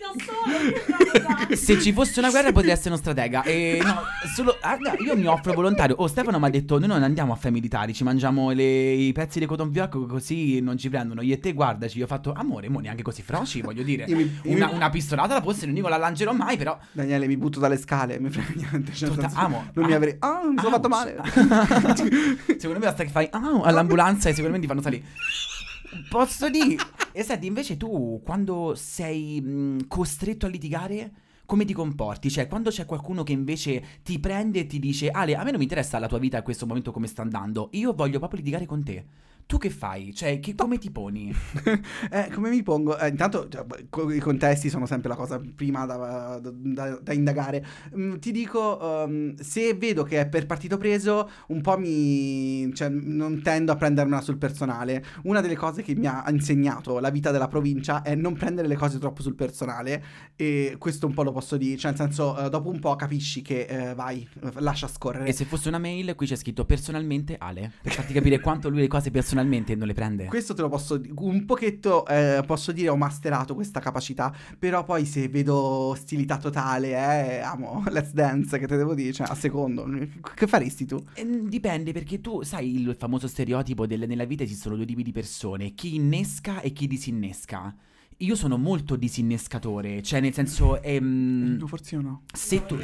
Se ci fosse una guerra potrei essere uno stratega. E no, solo, ah, io mi offro volontario. Oh, Stefano mi ha detto: Noi non andiamo a fare militari, ci mangiamo le, i pezzi di coton vioc così non ci prendono. Io e te, guardaci. Io ho fatto amore, mo neanche così froci, voglio dire. Io mi, io una, mi... una, pistolata la posso, non la lancerò mai, però. Daniele, mi butto dalle scale. Mi frega niente. Cioè, Tutta, senso, amo. Non ah, mi avrei. Ah, ah mi sono ah, fatto male. secondo me basta che fai ah, all'ambulanza e sicuramente ti fanno salire. Posso dire? e senti, invece tu quando sei mh, costretto a litigare, come ti comporti? Cioè, quando c'è qualcuno che invece ti prende e ti dice Ale, a me non mi interessa la tua vita a questo momento come sta andando, io voglio proprio litigare con te tu che fai? Cioè, che, come ti poni? eh, come mi pongo? Eh, intanto cioè, i contesti sono sempre la cosa prima da, da, da indagare. Mm, ti dico, um, se vedo che è per partito preso, un po' mi... Cioè, non tendo a prendermela sul personale. Una delle cose che mi ha insegnato la vita della provincia è non prendere le cose troppo sul personale e questo un po' lo posso dire, cioè nel senso uh, dopo un po' capisci che uh, vai, lascia scorrere. E se fosse una mail qui c'è scritto personalmente Ale, per farti capire quanto lui le cose personali personalmente non le prende. Questo te lo posso un pochetto eh, posso dire ho masterato questa capacità, però poi se vedo ostilità totale, eh, amo Let's Dance, che te devo dire, cioè a secondo, che faresti tu? Ehm, dipende perché tu sai il famoso stereotipo del nella vita esistono due tipi di persone, chi innesca e chi disinnesca. Io sono molto disinnescatore, cioè nel senso... Ehm, tu forse io no. Se tu...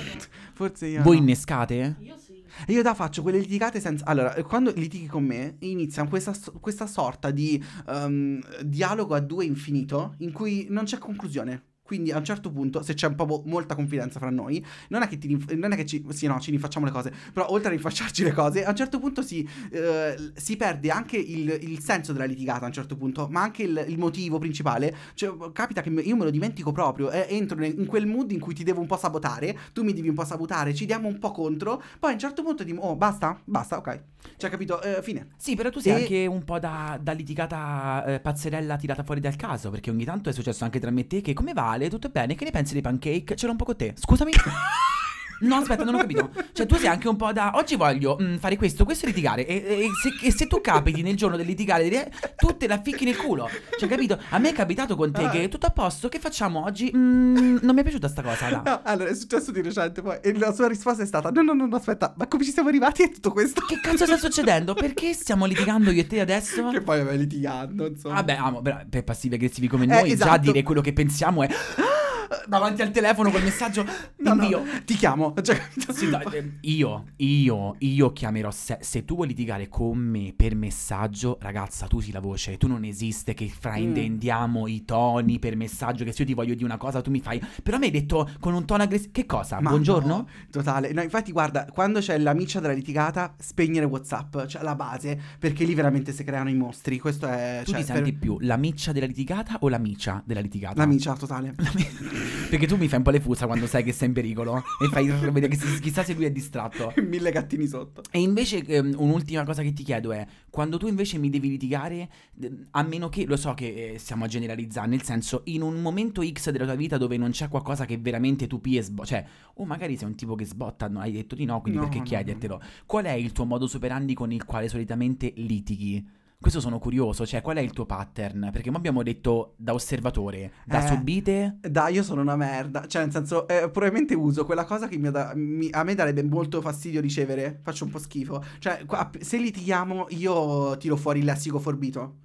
Forse io... Voi no. innescate? Io sì. E io da faccio quelle litigate senza... Allora, quando litighi con me, inizia questa, questa sorta di um, dialogo a due infinito in cui non c'è conclusione. Quindi a un certo punto, se c'è un po' molta confidenza fra noi, non è che, ti, non è che ci, sì, no, ci rinfacciamo le cose, però oltre a rinfacciarci le cose, a un certo punto si, eh, si perde anche il, il, senso della litigata a un certo punto, ma anche il, il motivo principale. Cioè, capita che io me lo dimentico proprio, eh, entro in quel mood in cui ti devo un po' sabotare, tu mi devi un po' sabotare, ci diamo un po' contro, poi a un certo punto dico, oh basta, basta, ok, cioè, capito? Eh, fine. Sì, però tu sei e... anche un po' da, da litigata eh, pazzerella tirata fuori dal caso, perché ogni tanto è successo anche tra me e te che come vale, tutto bene, che ne pensi dei pancake? Ce l'ho un po' con te. Scusami. No, aspetta, non ho capito. Cioè, tu sei anche un po' da. Oggi voglio mh, mm, fare questo, questo e litigare. E, e, se, e, se, tu capiti nel giorno del litigare, tu te la ficchi nel culo. Cioè, capito? A me è capitato con te ah. che tutto a posto, che facciamo oggi? Mm, non mi è piaciuta sta cosa. No. no. allora è successo di recente poi. E la sua risposta è stata: no, no, no, no aspetta, ma come ci siamo arrivati a tutto questo? Che cazzo sta succedendo? Perché stiamo litigando io e te adesso? Che poi vabbè, litigando, insomma. Vabbè, amo, per passivi aggressivi come eh, noi, esatto. già dire quello che pensiamo è davanti al telefono col messaggio no, invio. No, ti chiamo. Cioè, sì, dai, ehm, io, io, io chiamerò se, se, tu vuoi litigare con me per messaggio, ragazza, tu usi la voce, tu non esiste che fraintendiamo mm. i toni per messaggio, che se io ti voglio di una cosa tu mi fai, però mi hai detto con un tono aggressivo, che cosa? Ma Buongiorno? No, totale, no, infatti guarda, quando c'è la miccia della litigata, spegnere Whatsapp, cioè la base, perché lì veramente si creano i mostri, questo è... Tu cioè, ti senti per... più miccia della litigata o la l'amicia della litigata? la L'amicia, totale. la L'amicia. Perché tu mi fai un po' le fusa quando sai che sei in pericolo e fai vedere che chissà se lui è distratto. Mille gattini sotto. E invece ehm, un'ultima cosa che ti chiedo è, quando tu invece mi devi litigare, ehm, a meno che, lo so che eh, stiamo a generalizzare, nel senso, in un momento X della tua vita dove non c'è qualcosa che veramente tu pie sbo- cioè, o oh, magari sei un tipo che sbotta, no, hai detto di no, quindi no, perché no, chiedertelo? Qual è il tuo modo superandi con il quale solitamente litighi? Questo sono curioso, cioè qual è il tuo pattern? Perché noi abbiamo detto da osservatore, da eh, subite. Da io sono una merda, cioè nel senso eh, probabilmente uso quella cosa che mi da, mi, a me darebbe molto fastidio ricevere, faccio un po' schifo. Cioè qua, se litighiamo io tiro fuori il lessico forbito.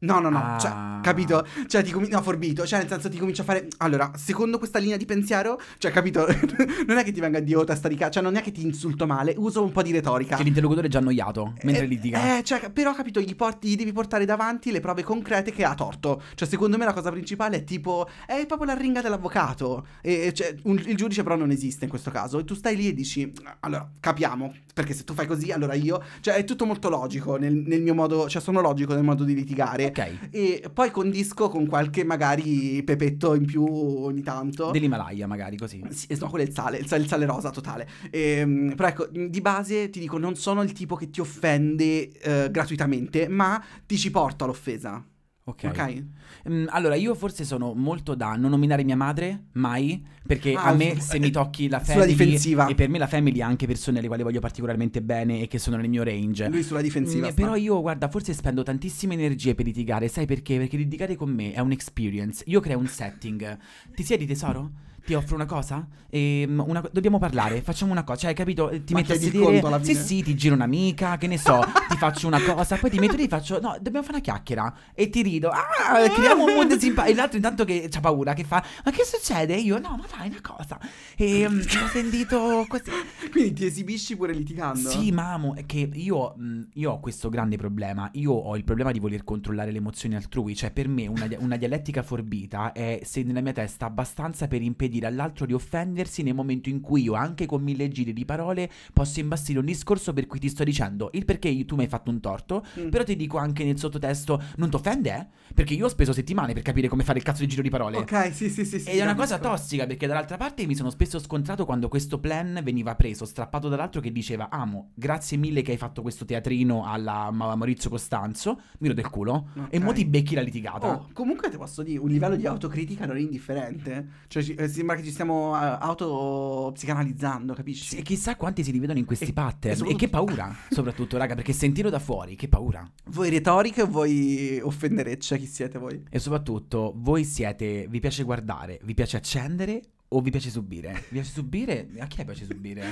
No, no, no, cioè, ah. cioè, capito? Cioè, ti comincia no, forbito, cioè, nel senso ti comincia a fare Allora, secondo questa linea di pensiero, cioè, capito? non è che ti venga a dire "Oh, testa di cazzo", cioè non è che ti insulto male, uso un po' di retorica. Che l'interlocutore è già annoiato mentre eh, litiga. Eh, cioè, però capito, gli, porti, gli devi portare davanti le prove concrete che ha torto. Cioè, secondo me la cosa principale è tipo è proprio la ringa dell'avvocato. E, cioè, un, il giudice però non esiste in questo caso e tu stai lì e dici "Allora, capiamo, perché se tu fai così, allora io", cioè, è tutto molto logico nel, nel mio modo, cioè sono logico nel modo di litigare. Ok. E poi condisco con qualche magari pepetto in più ogni tanto. Dell'Himalaya magari così. Sì, no, quello è il sale, il sale, il sale rosa totale. Ehm, però ecco, di base ti dico, non sono il tipo che ti offende eh, gratuitamente, ma ti ci porto all'offesa. Ok. okay. Mm, allora, io forse sono molto da non nominare mia madre mai, perché ah, a me se mi tocchi la family... Sulla difensiva. E per me la family ha anche persone alle quali voglio particolarmente bene e che sono nel mio range. Lui sulla difensiva. Mm, però io, guarda, forse spendo tantissime energie per litigare, sai perché? Perché litigare con me è un experience. Io creo un setting. Ti siedi tesoro? ti offro una cosa? Ehm, una dobbiamo parlare, facciamo una cosa. Cioè, hai capito? Ti Ma metti a chiedi il sedere. Sì, sì, ti giro un'amica, che ne so, ti faccio una cosa, poi ti metto lì e faccio. No, dobbiamo fare una chiacchiera. E ti rido. Ah, creiamo un mood simpatico. E l'altro intanto che ha paura, che fa. Ma che succede? E Io, no, ma fai una cosa. E mm, ho sentito così. Quindi ti esibisci pure litigando. Sì, ma è che io, io ho questo grande problema. Io ho il problema di voler controllare le emozioni altrui. Cioè, per me una, una dialettica forbita è se nella mia testa abbastanza per impedire impedire all'altro di offendersi nel momento in cui io, anche con mille giri di parole, posso imbastire un discorso per cui ti sto dicendo il perché tu mi hai fatto un torto, mm. però ti dico anche nel sottotesto non ti offende, eh? Perché io ho speso settimane per capire come fare il cazzo di giro di parole. Ok, sì, sì, sì. sì Ed è una cosa tossica perché dall'altra parte mi sono spesso scontrato quando questo plan veniva preso, strappato dall'altro che diceva amo, grazie mille che hai fatto questo teatrino alla Maurizio Costanzo, miro del culo, okay. e mo ti becchi la litigata. Oh, comunque ti posso dire, un livello di autocritica non è indifferente. Cioè, si, eh, si, sembra che ci stiamo uh, eh, autopsicanalizzando, capisci? Sì, e chissà quanti si dividono in questi e, pattern. E, soprattutto... e che paura, soprattutto, raga, perché sentirlo da fuori, che paura. Voi retoriche o voi offendereccia, chi siete voi? E soprattutto, voi siete, vi piace guardare, vi piace accendere o vi piace subire? Vi piace subire? A chi le piace subire?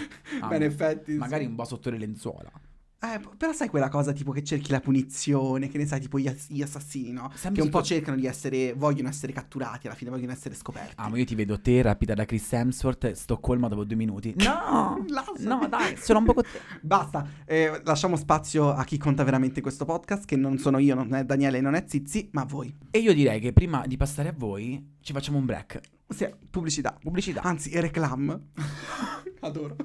Ah, Beh, in ah, effetti. Magari sì. un po' sotto le lenzuola. Eh, però sai quella cosa tipo che cerchi la punizione, che ne sai, tipo gli, ass- gli assassini, no? Sembra che un po' cercano di essere, vogliono essere catturati, alla fine vogliono essere scoperti. Ah, ma io ti vedo te rapida da Chris Hemsworth, Stoccolma dopo due minuti. No! no, dai, sono un po' con Basta, eh, lasciamo spazio a chi conta veramente questo podcast, che non sono io, non è Daniele, non è Zizi, ma voi. E io direi che prima di passare a voi, ci facciamo un break. Sì, pubblicità. Pubblicità. Anzi, reclam. Adoro.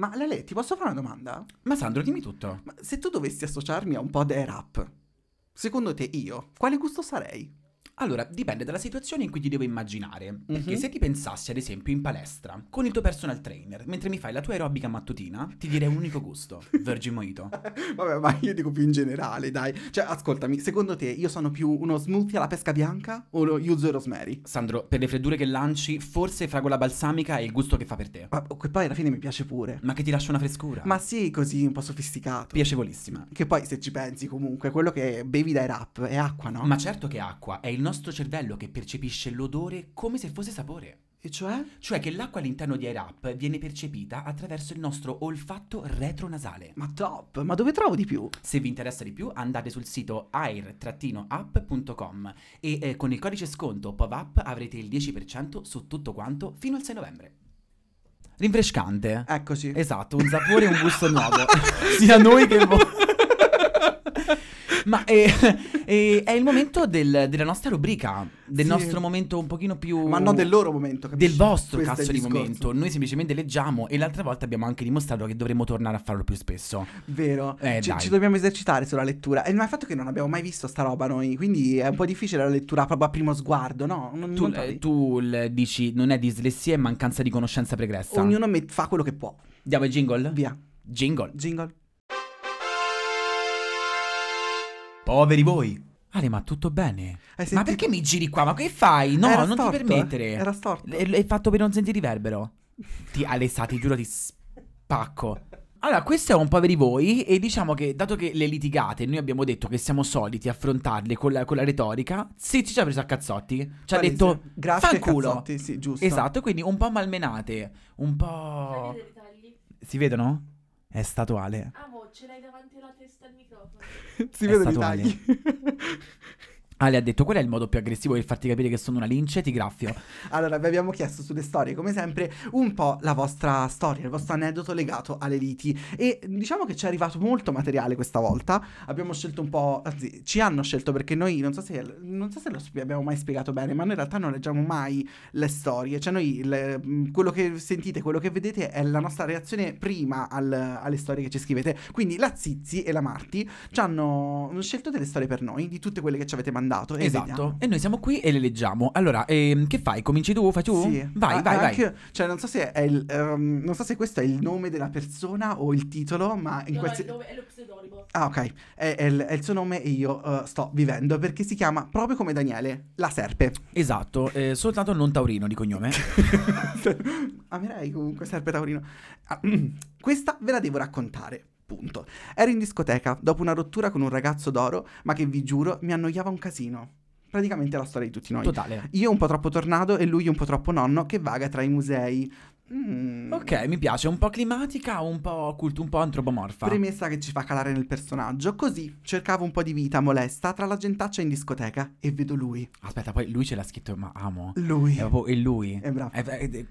Ma Lele, ti posso fare una domanda? Ma Sandro, dimmi tutto. Ma se tu dovessi associarmi a un po' di rap, secondo te io, quale gusto sarei? Allora, dipende dalla situazione in cui ti devo immaginare. Perché uh-huh. se ti pensassi, ad esempio, in palestra con il tuo personal trainer, mentre mi fai la tua aerobica mattutina, ti direi un unico gusto: Virgin Mojito. Vabbè, ma io dico più in generale, dai. Cioè, ascoltami, secondo te io sono più uno smoothie alla pesca bianca o lo uso rosemary? Sandro, per le freddure che lanci, forse fragola balsamica è il gusto che fa per te. Ma che poi alla fine mi piace pure. Ma che ti lascia una frescura. Ma sì, così un po' sofisticato. Piacevolissima. Che poi, se ci pensi, comunque, quello che bevi dai rap è acqua, no? Ma certo che è acqua, è il nostro nostro cervello che percepisce l'odore come se fosse sapore. E cioè? Cioè che l'acqua all'interno di Air Up viene percepita attraverso il nostro olfatto retronasale. Ma top! Ma dove trovo di più? Se vi interessa di più andate sul sito air-app.com e eh, con il codice sconto POVAP avrete il 10% su tutto quanto fino al 6 novembre. Rinfrescante. Eccoci. Esatto, un sapore e un gusto nuovo. Sia noi che voi. Ma eh, eh, è il momento del- della nostra rubrica, del Sì. nostro momento un pochino più... Ma no, del loro momento, capisci? Del vostro Questo cazzo di discorso. momento. Noi semplicemente leggiamo e l'altra volta abbiamo anche dimostrato che dovremmo tornare a farlo più spesso. Vero, Eh, ci, ci dobbiamo esercitare sulla lettura. ma il fatto è che non abbiamo mai visto sta roba noi, quindi è un po' difficile la lettura proprio a primo sguardo, no? Non, Tu, non eh, tu l- dici non è dislessia, è mancanza di conoscenza pregressa. Ognuno met- fa quello che può. Diamo il jingle? Via, Jingle. jingle. Poveri voi. Ale, ma tutto bene? Ma perché mi giri qua? Ma che fai? No, Era non storto, ti eh? permettere. Era storto. L- È fatto per non sentire riverbero. Ti, Alessa, ti giuro, ti spacco. Allora, questo è un poveri voi e diciamo che dato che le litigate noi abbiamo detto che siamo soliti affrontarle con la, con la retorica, sì, ci ha preso a cazzotti. Ci ha detto Grazie, a cazzotti, sì, giusto. Esatto, quindi un po' malmenate, un po' Togliete i tagli. si vedono? È statuale. Ah, boh, ce l'hai davanti alla testa al microfono. si È vede statuale. i tagli. Ale ha detto: Qual è il modo più aggressivo per farti capire che sono una lince? Ti graffio. Allora, vi abbiamo chiesto sulle storie, come sempre, un po' la vostra storia, il vostro aneddoto legato alle liti. E diciamo che ci è arrivato molto materiale questa volta. Abbiamo scelto un po'. Anzi, ci hanno scelto perché noi non so se, non so se lo abbiamo mai spiegato bene, ma noi in realtà non leggiamo mai le storie. Cioè, noi le, mm, quello che sentite, quello che vedete è la nostra reazione prima al, alle storie che ci scrivete. Quindi la Zizi e la Marti ci hanno scelto delle storie per noi, di tutte quelle che ci avete mandato andato. E esatto. Vediamo. E noi siamo qui e le leggiamo. Allora, ehm, che fai? Cominci tu? Fai tu? Sì. Vai, ah, vai, anche, vai. Cioè, non so, se è il, um, non so se questo è il nome della persona o il titolo, ma in no, qualsiasi... È, è, lo pseudonimo. Ah, ok. È, è, il, è il, suo nome e io uh, sto vivendo perché si chiama proprio come Daniele, la serpe. Esatto, eh, soltanto non taurino di cognome. Amerei comunque serpe taurino. Ah, mm, questa ve la devo raccontare Punto. Ero in discoteca, dopo una rottura con un ragazzo d'oro, ma che vi giuro mi annoiava un casino. Praticamente la storia di tutti noi. Totale. Io un po' troppo tornado e lui un po' troppo nonno che vaga tra i musei, Mm. Ok, mi piace, un po' climatica, un po' culto, un po' antropomorfa. Premessa che ci fa calare nel personaggio. Così cercavo un po' di vita molesta tra la gentaccia in discoteca e vedo lui. Aspetta, poi lui ce l'ha scritto, ma amo. Lui. È proprio è lui. È bravo. È, eh, è, eh, eh,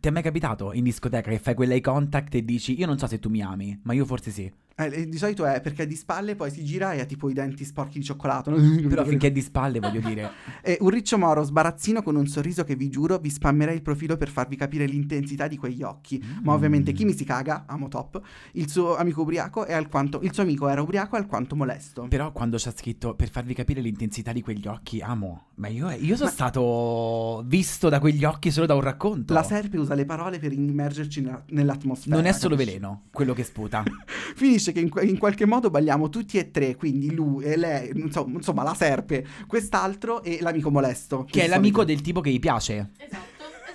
ti è mai capitato in discoteca che fai quella eye contact e dici io non so se tu mi ami, ma io forse sì. Eh, di solito è perché è di spalle, poi si gira e ha tipo i denti sporchi di cioccolato. Però finché è di spalle, voglio dire. E eh, un riccio moro sbarazzino con un sorriso che vi giuro vi spammerei il profilo per farvi capire l'intensità di quegli occhi. Mm. Ma ovviamente chi mi si caga, amo top, il suo amico ubriaco è alquanto. Il suo amico era ubriaco alquanto molesto. Però quando c'è scritto per farvi capire l'intensità di quegli occhi, amo. Ma io, eh, io sono ma... stato visto da quegli occhi solo da un racconto. La serpe usa le parole per immergerci nell'atmosfera. Non è solo capisci? veleno quello che sputa. Finisce capisce che in, in, qualche modo balliamo tutti e tre, quindi lui e lei, insomma, la serpe, quest'altro e l'amico molesto. Che è l'amico del tipo che gli piace. Esatto.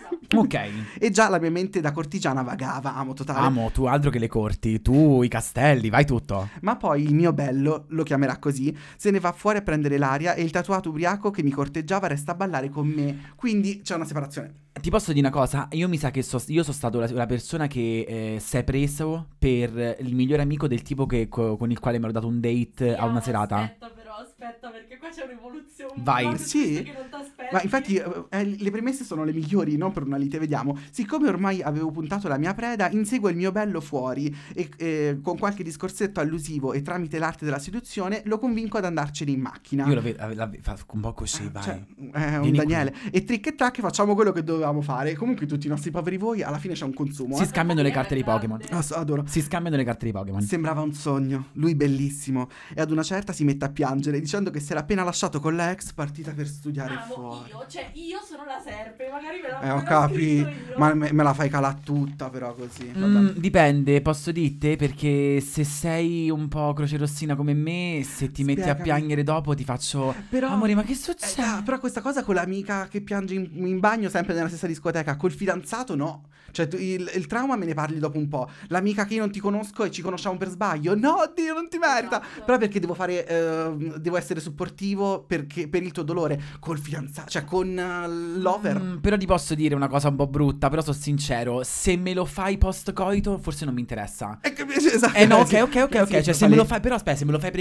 ok. e già la mia mente da cortigiana vagava, amo totale. Amo, tu altro che le corti, tu i castelli, vai tutto. Ma poi il mio bello, lo chiamerà così, se ne va fuori a prendere l'aria e il tatuato ubriaco che mi corteggiava resta a ballare con me. Quindi c'è una separazione. Ti posso dire una cosa? Io mi sa che so, io sono stato la, la persona che eh, si è preso per il migliore amico del tipo che, co, con il quale mi ero dato un date yeah, a una serata. Aspetta, aspetta perché qua c'è un'evoluzione. Vai, sì. Che non Ma infatti eh, eh, le premesse sono le migliori, non per una lite, vediamo. Siccome ormai avevo puntato la mia preda, inseguo il mio bello fuori e eh, con qualche discorsetto allusivo e tramite l'arte della seduzione lo convinco ad andarcene in macchina. Io l'avevo fatto un po' così, eh, vai. Cioè, eh, un Daniele. Qui. E trick e tac facciamo quello che dovevamo fare. Comunque tutti i nostri poveri voi, alla fine c'è un consumo. Si eh. scambiano le carte di Pokémon. Ah, adoro. Si scambiano le carte di Pokémon. Sembrava un sogno. Lui bellissimo. E ad una certa si mette a piangere dicendo che si era appena lasciato con la ex partita per studiare Amo fuori. Io, cioè io sono la serpe, magari me la Eh, ho capito, ma me, me, la fai calare tutta però così. Mm, dipende, posso dirti, perché se sei un po' croce rossina come me, se ti Spiegami. metti a piangere dopo ti faccio... Però, Amore, ma che eh, succede? Eh, però questa cosa con l'amica che piange in, in bagno sempre nella stessa discoteca, col fidanzato no. Cioè, il, il, trauma me ne parli dopo un po'. L'amica che io non ti conosco e ci conosciamo per sbaglio. No, Dio, non ti merita. Esatto. Però perché devo fare. Eh, devo essere supportivo perché, per il tuo dolore. Col fidanzato, cioè con uh, l'over. Mm, però ti posso dire una cosa un po' brutta. Però sono sincero. Se me lo fai post coito, forse non mi interessa. Eh, esatto. Eh no, ok, ok, ok. ok. cioè, se me lo fai. Però aspetta, se me lo fai per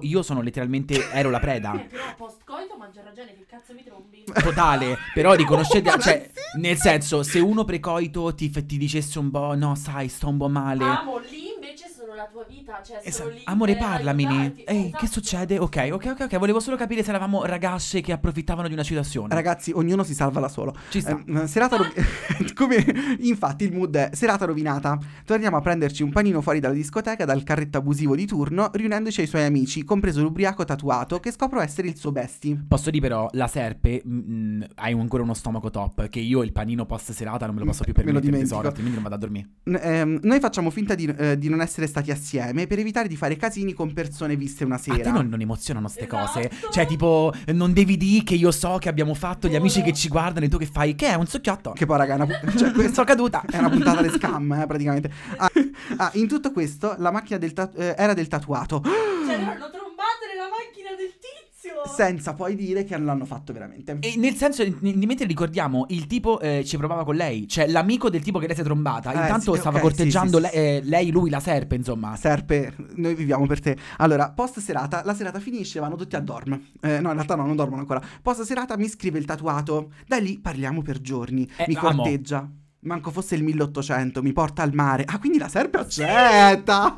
io sono letteralmente. ero la preda. Eh, però post coito mangia ragione. Che cazzo mi trombi? Totale. Però riconoscete. cioè, nel senso, se uno precoito ti, ti dicesse un po', no, sai, sto un po' male. Amo lì nella tua vita, cioè eh, esatto. lì Amore, parlamene. Ehi, esatto. che succede? Ok, ok, ok, ok. Volevo solo capire se eravamo ragazze che approfittavano di una situazione. Ragazzi, ognuno si salva da solo. Ci sta. Eh, serata ro- Come infatti il mood è serata rovinata. Torniamo a prenderci un panino fuori dalla discoteca dal carretto abusivo di turno, riunendoci ai suoi amici, compreso l'ubriaco tatuato che scopro essere il suo bestie. Posso dire però, la serpe mh, mm, mm, hai ancora uno stomaco top che io il panino post serata non me lo posso mm, più permettere, me lo dimentico. tesoro, altrimenti non vado a dormire. N- ehm, noi facciamo finta di, eh, di non essere stati assieme per evitare di fare casini con persone viste una sera. A te non, non emozionano queste esatto. cose? Cioè, tipo, non devi dire che io so che abbiamo fatto gli amici che ci guardano e tu che fai? Che è un succhiotto. Che poi, raga, è una pu- cioè, questa caduta è una puntata di scam, eh, praticamente. Ah, ah, in tutto questo, la macchina del tat- eh, era del tatuato. Cioè, l'hanno trombata nella macchina del tizio senza poi dire che non l'hanno fatto veramente. E nel senso, di mentre ricordiamo, il tipo eh, ci provava con lei, cioè l'amico del tipo che lei si è trombata, eh, intanto sì, stava okay, corteggiando sì, sì, le, eh, lei, lui, la serpe, insomma. Serpe, noi viviamo per te. Allora, post serata, la serata finisce, vanno tutti a dorm. Eh, no, in realtà no, non dormono ancora. Post serata mi scrive il tatuato, da lì parliamo per giorni, eh, mi amo. corteggia. Manco fosse il 1800, mi porta al mare. Ah, quindi la serpe accetta!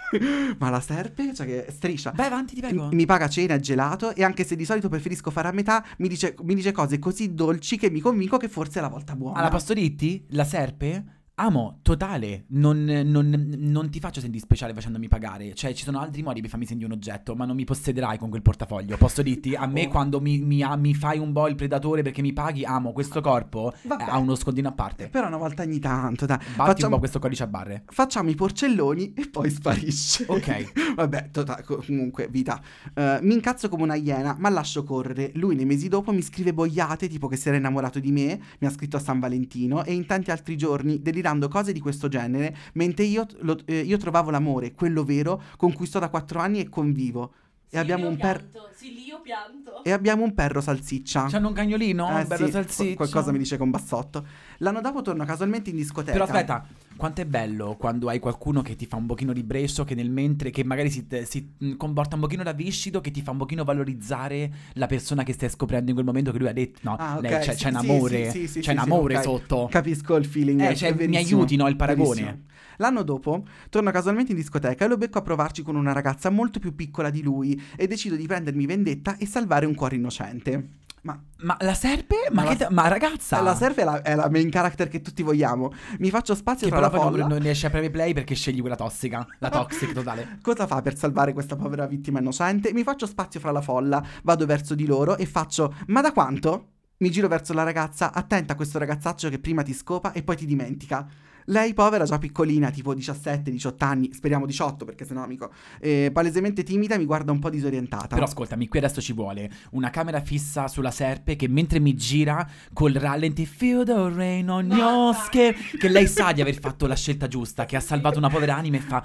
ma la serpe, cioè che striscia. Vai avanti, ti prego. M- mi paga cena e gelato e anche se di solito preferisco fare a metà, mi dice, mi dice cose così dolci che mi convinco che forse è la volta buona. Alla Pastoritti? La serpe? Amo, totale, non, non, non, ti faccio sentire speciale facendomi pagare, cioè ci sono altri modi per farmi sentire un oggetto, ma non mi possederai con quel portafoglio, posso dirti, a me oh. quando mi, mi, ah, mi, fai un po' il predatore perché mi paghi, amo, questo corpo eh, Vabbè. ha uno scondino a parte. Però una volta ogni tanto, dai. Batti facciamo, un po' questo codice a barre. Facciamo i porcelloni e poi sparisce. Ok. Vabbè, totale, comunque, vita. Uh, mi incazzo come una iena, ma lascio correre. Lui nei mesi dopo mi scrive boiate, tipo che si era innamorato di me, mi ha scritto a San Valentino e in tanti altri giorni deliranti gridando cose di questo genere, mentre io, lo, eh, io trovavo l'amore, quello vero, con cui sto da quattro anni e convivo. Sì, e, abbiamo un perro. sì, lì io pianto. e abbiamo un perro salsiccia. C'hanno un cagnolino? Eh, un perro sì, salsiccia. Qualcosa mi dice con bassotto. L'anno dopo torno casualmente in discoteca. Però aspetta, quanto è bello quando hai qualcuno che ti fa un pochino di ribrezzo, che nel mentre, che magari si, si comporta un pochino da viscido, che ti fa un pochino valorizzare la persona che stai scoprendo in quel momento che lui ha detto, no, ah, okay. c'è, sì, un amore, sì, sì, c'è un amore okay. sotto. Capisco il feeling. Eh, cioè, mi aiuti, no, il paragone. Verissimo. L'anno dopo torno casualmente in discoteca e lo becco a provarci con una ragazza molto più piccola di lui e decido di prendermi vendetta e salvare un cuore innocente. Ma, ma, la serpe? Ma, ma, la, ma ragazza! La serpe è la, è la, main character che tutti vogliamo. Mi faccio spazio che tra la folla. Non, riesce a premi play perché scegli quella tossica. La toxic totale. Cosa fa per salvare questa povera vittima innocente? Mi faccio spazio fra la folla, vado verso di loro e faccio: Ma da quanto? Mi giro verso la ragazza, attenta a questo ragazzaccio che prima ti scopa e poi ti dimentica. Lei, povera, già piccolina, tipo 17-18 anni, speriamo 18 perché sennò, amico, eh, palesemente timida, mi guarda un po' disorientata. Però ascoltami, qui adesso ci vuole una camera fissa sulla serpe che mentre mi gira col rallenti Feel the rain on your skin, che lei sa di aver fatto la scelta giusta, che ha salvato una povera anima e fa...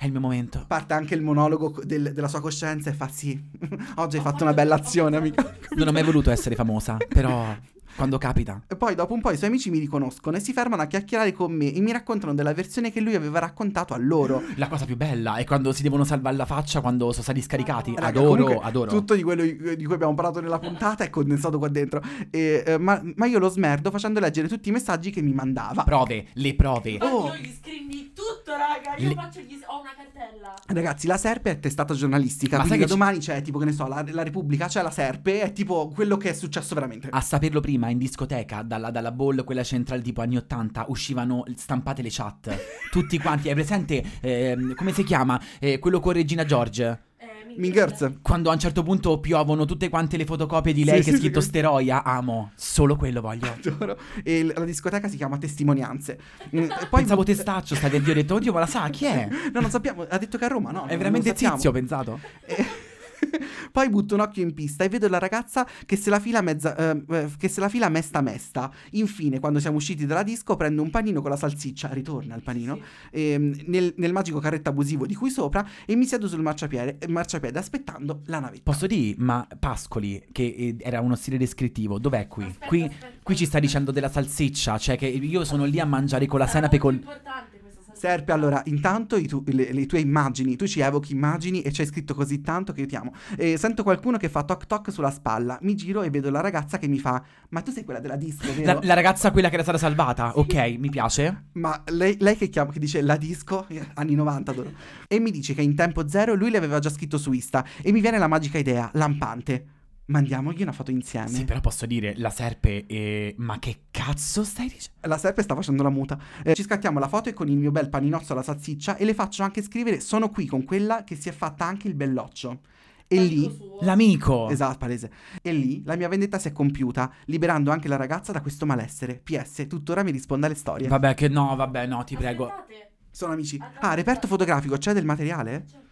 È il mio momento. Parte anche il monologo del, della sua coscienza e fa sì, oggi hai oh, fatto una bella azione, amica. Non ho mai voluto essere famosa, però quando capita. E poi dopo un po' i suoi amici mi riconoscono e si fermano a chiacchierare con me e mi raccontano della versione che lui aveva raccontato a loro. La cosa più bella è quando si devono salvare la faccia quando sono stati scaricati. Raga, adoro, adoro. Tutto di quello di cui abbiamo parlato nella puntata è condensato qua dentro. E, eh, ma, ma, io lo smerdo facendo leggere tutti i messaggi che mi mandava. Prove, le prove. Oh, io gli scrivi tutto, raga. Io le... faccio gli... ho una cartella. Ragazzi, la Serpe è testata giornalistica. Ma sai che domani c'è, tipo, che ne so, la, la Repubblica, c'è la Serpe, è tipo quello che è successo veramente. A saperlo prima prima in discoteca, dalla, dalla ball, quella centrale tipo anni 80, uscivano stampate le chat. Tutti quanti. Hai presente, eh, come si chiama? Eh, quello con Regina George. Eh, Mingers. Quando a un certo punto piovono tutte quante le fotocopie di lei sì, che sì, scritto sì. steroia, amo. Solo quello voglio. Adoro. E la discoteca si chiama Testimonianze. Mm, poi pensavo testaccio, sta del ho detto, oddio, ma la sa chi è? No, non sappiamo. Ha detto che è a Roma, no. È veramente tizio, ho pensato. E... Eh, Poi butto un occhio in pista e vedo la ragazza che se la fila, mezza, ehm, eh, che se la fila mesta mesta. Infine, quando siamo usciti dalla disco, prendo un panino con la salsiccia, ritorna il panino, ehm, nel, nel, magico carretto abusivo di qui sopra e mi siedo sul marciapiede, eh, marciapiede aspettando la navetta. Posso dire, ma Pascoli, che eh, era uno stile descrittivo, dov'è qui? Aspetta, qui, aspetta. qui ci sta dicendo della salsiccia, cioè che io sono lì a mangiare con la senape col... importante Serpe, allora, intanto i tu, le, le, tue immagini, tu ci evochi immagini e c'è scritto così tanto che io ti amo. E sento qualcuno che fa toc toc sulla spalla, mi giro e vedo la ragazza che mi fa, ma tu sei quella della disco, la, la, ragazza quella che era stata salvata, sì. ok, mi piace. Ma lei, lei che, chiama, che dice la disco, anni 90 adoro. E mi dice che in tempo zero lui le aveva già scritto su Insta e mi viene la magica idea, lampante. Mandiamogli una foto insieme. Sì, però posso dire, la serpe è... Eh, ma che cazzo stai dicendo? La serpe sta facendo la muta. Eh, ci scattiamo la foto e con il mio bel paninozzo alla salsiccia e le faccio anche scrivere sono qui con quella che si è fatta anche il belloccio. E ecco lì... L'amico! Esatto, palese. E lì la mia vendetta si è compiuta, liberando anche la ragazza da questo malessere. PS, tuttora mi risponde alle storie. Vabbè che no, vabbè no, ti Aspettate. prego. Sono amici. Ah, reperto fotografico, c'è del materiale? Certo.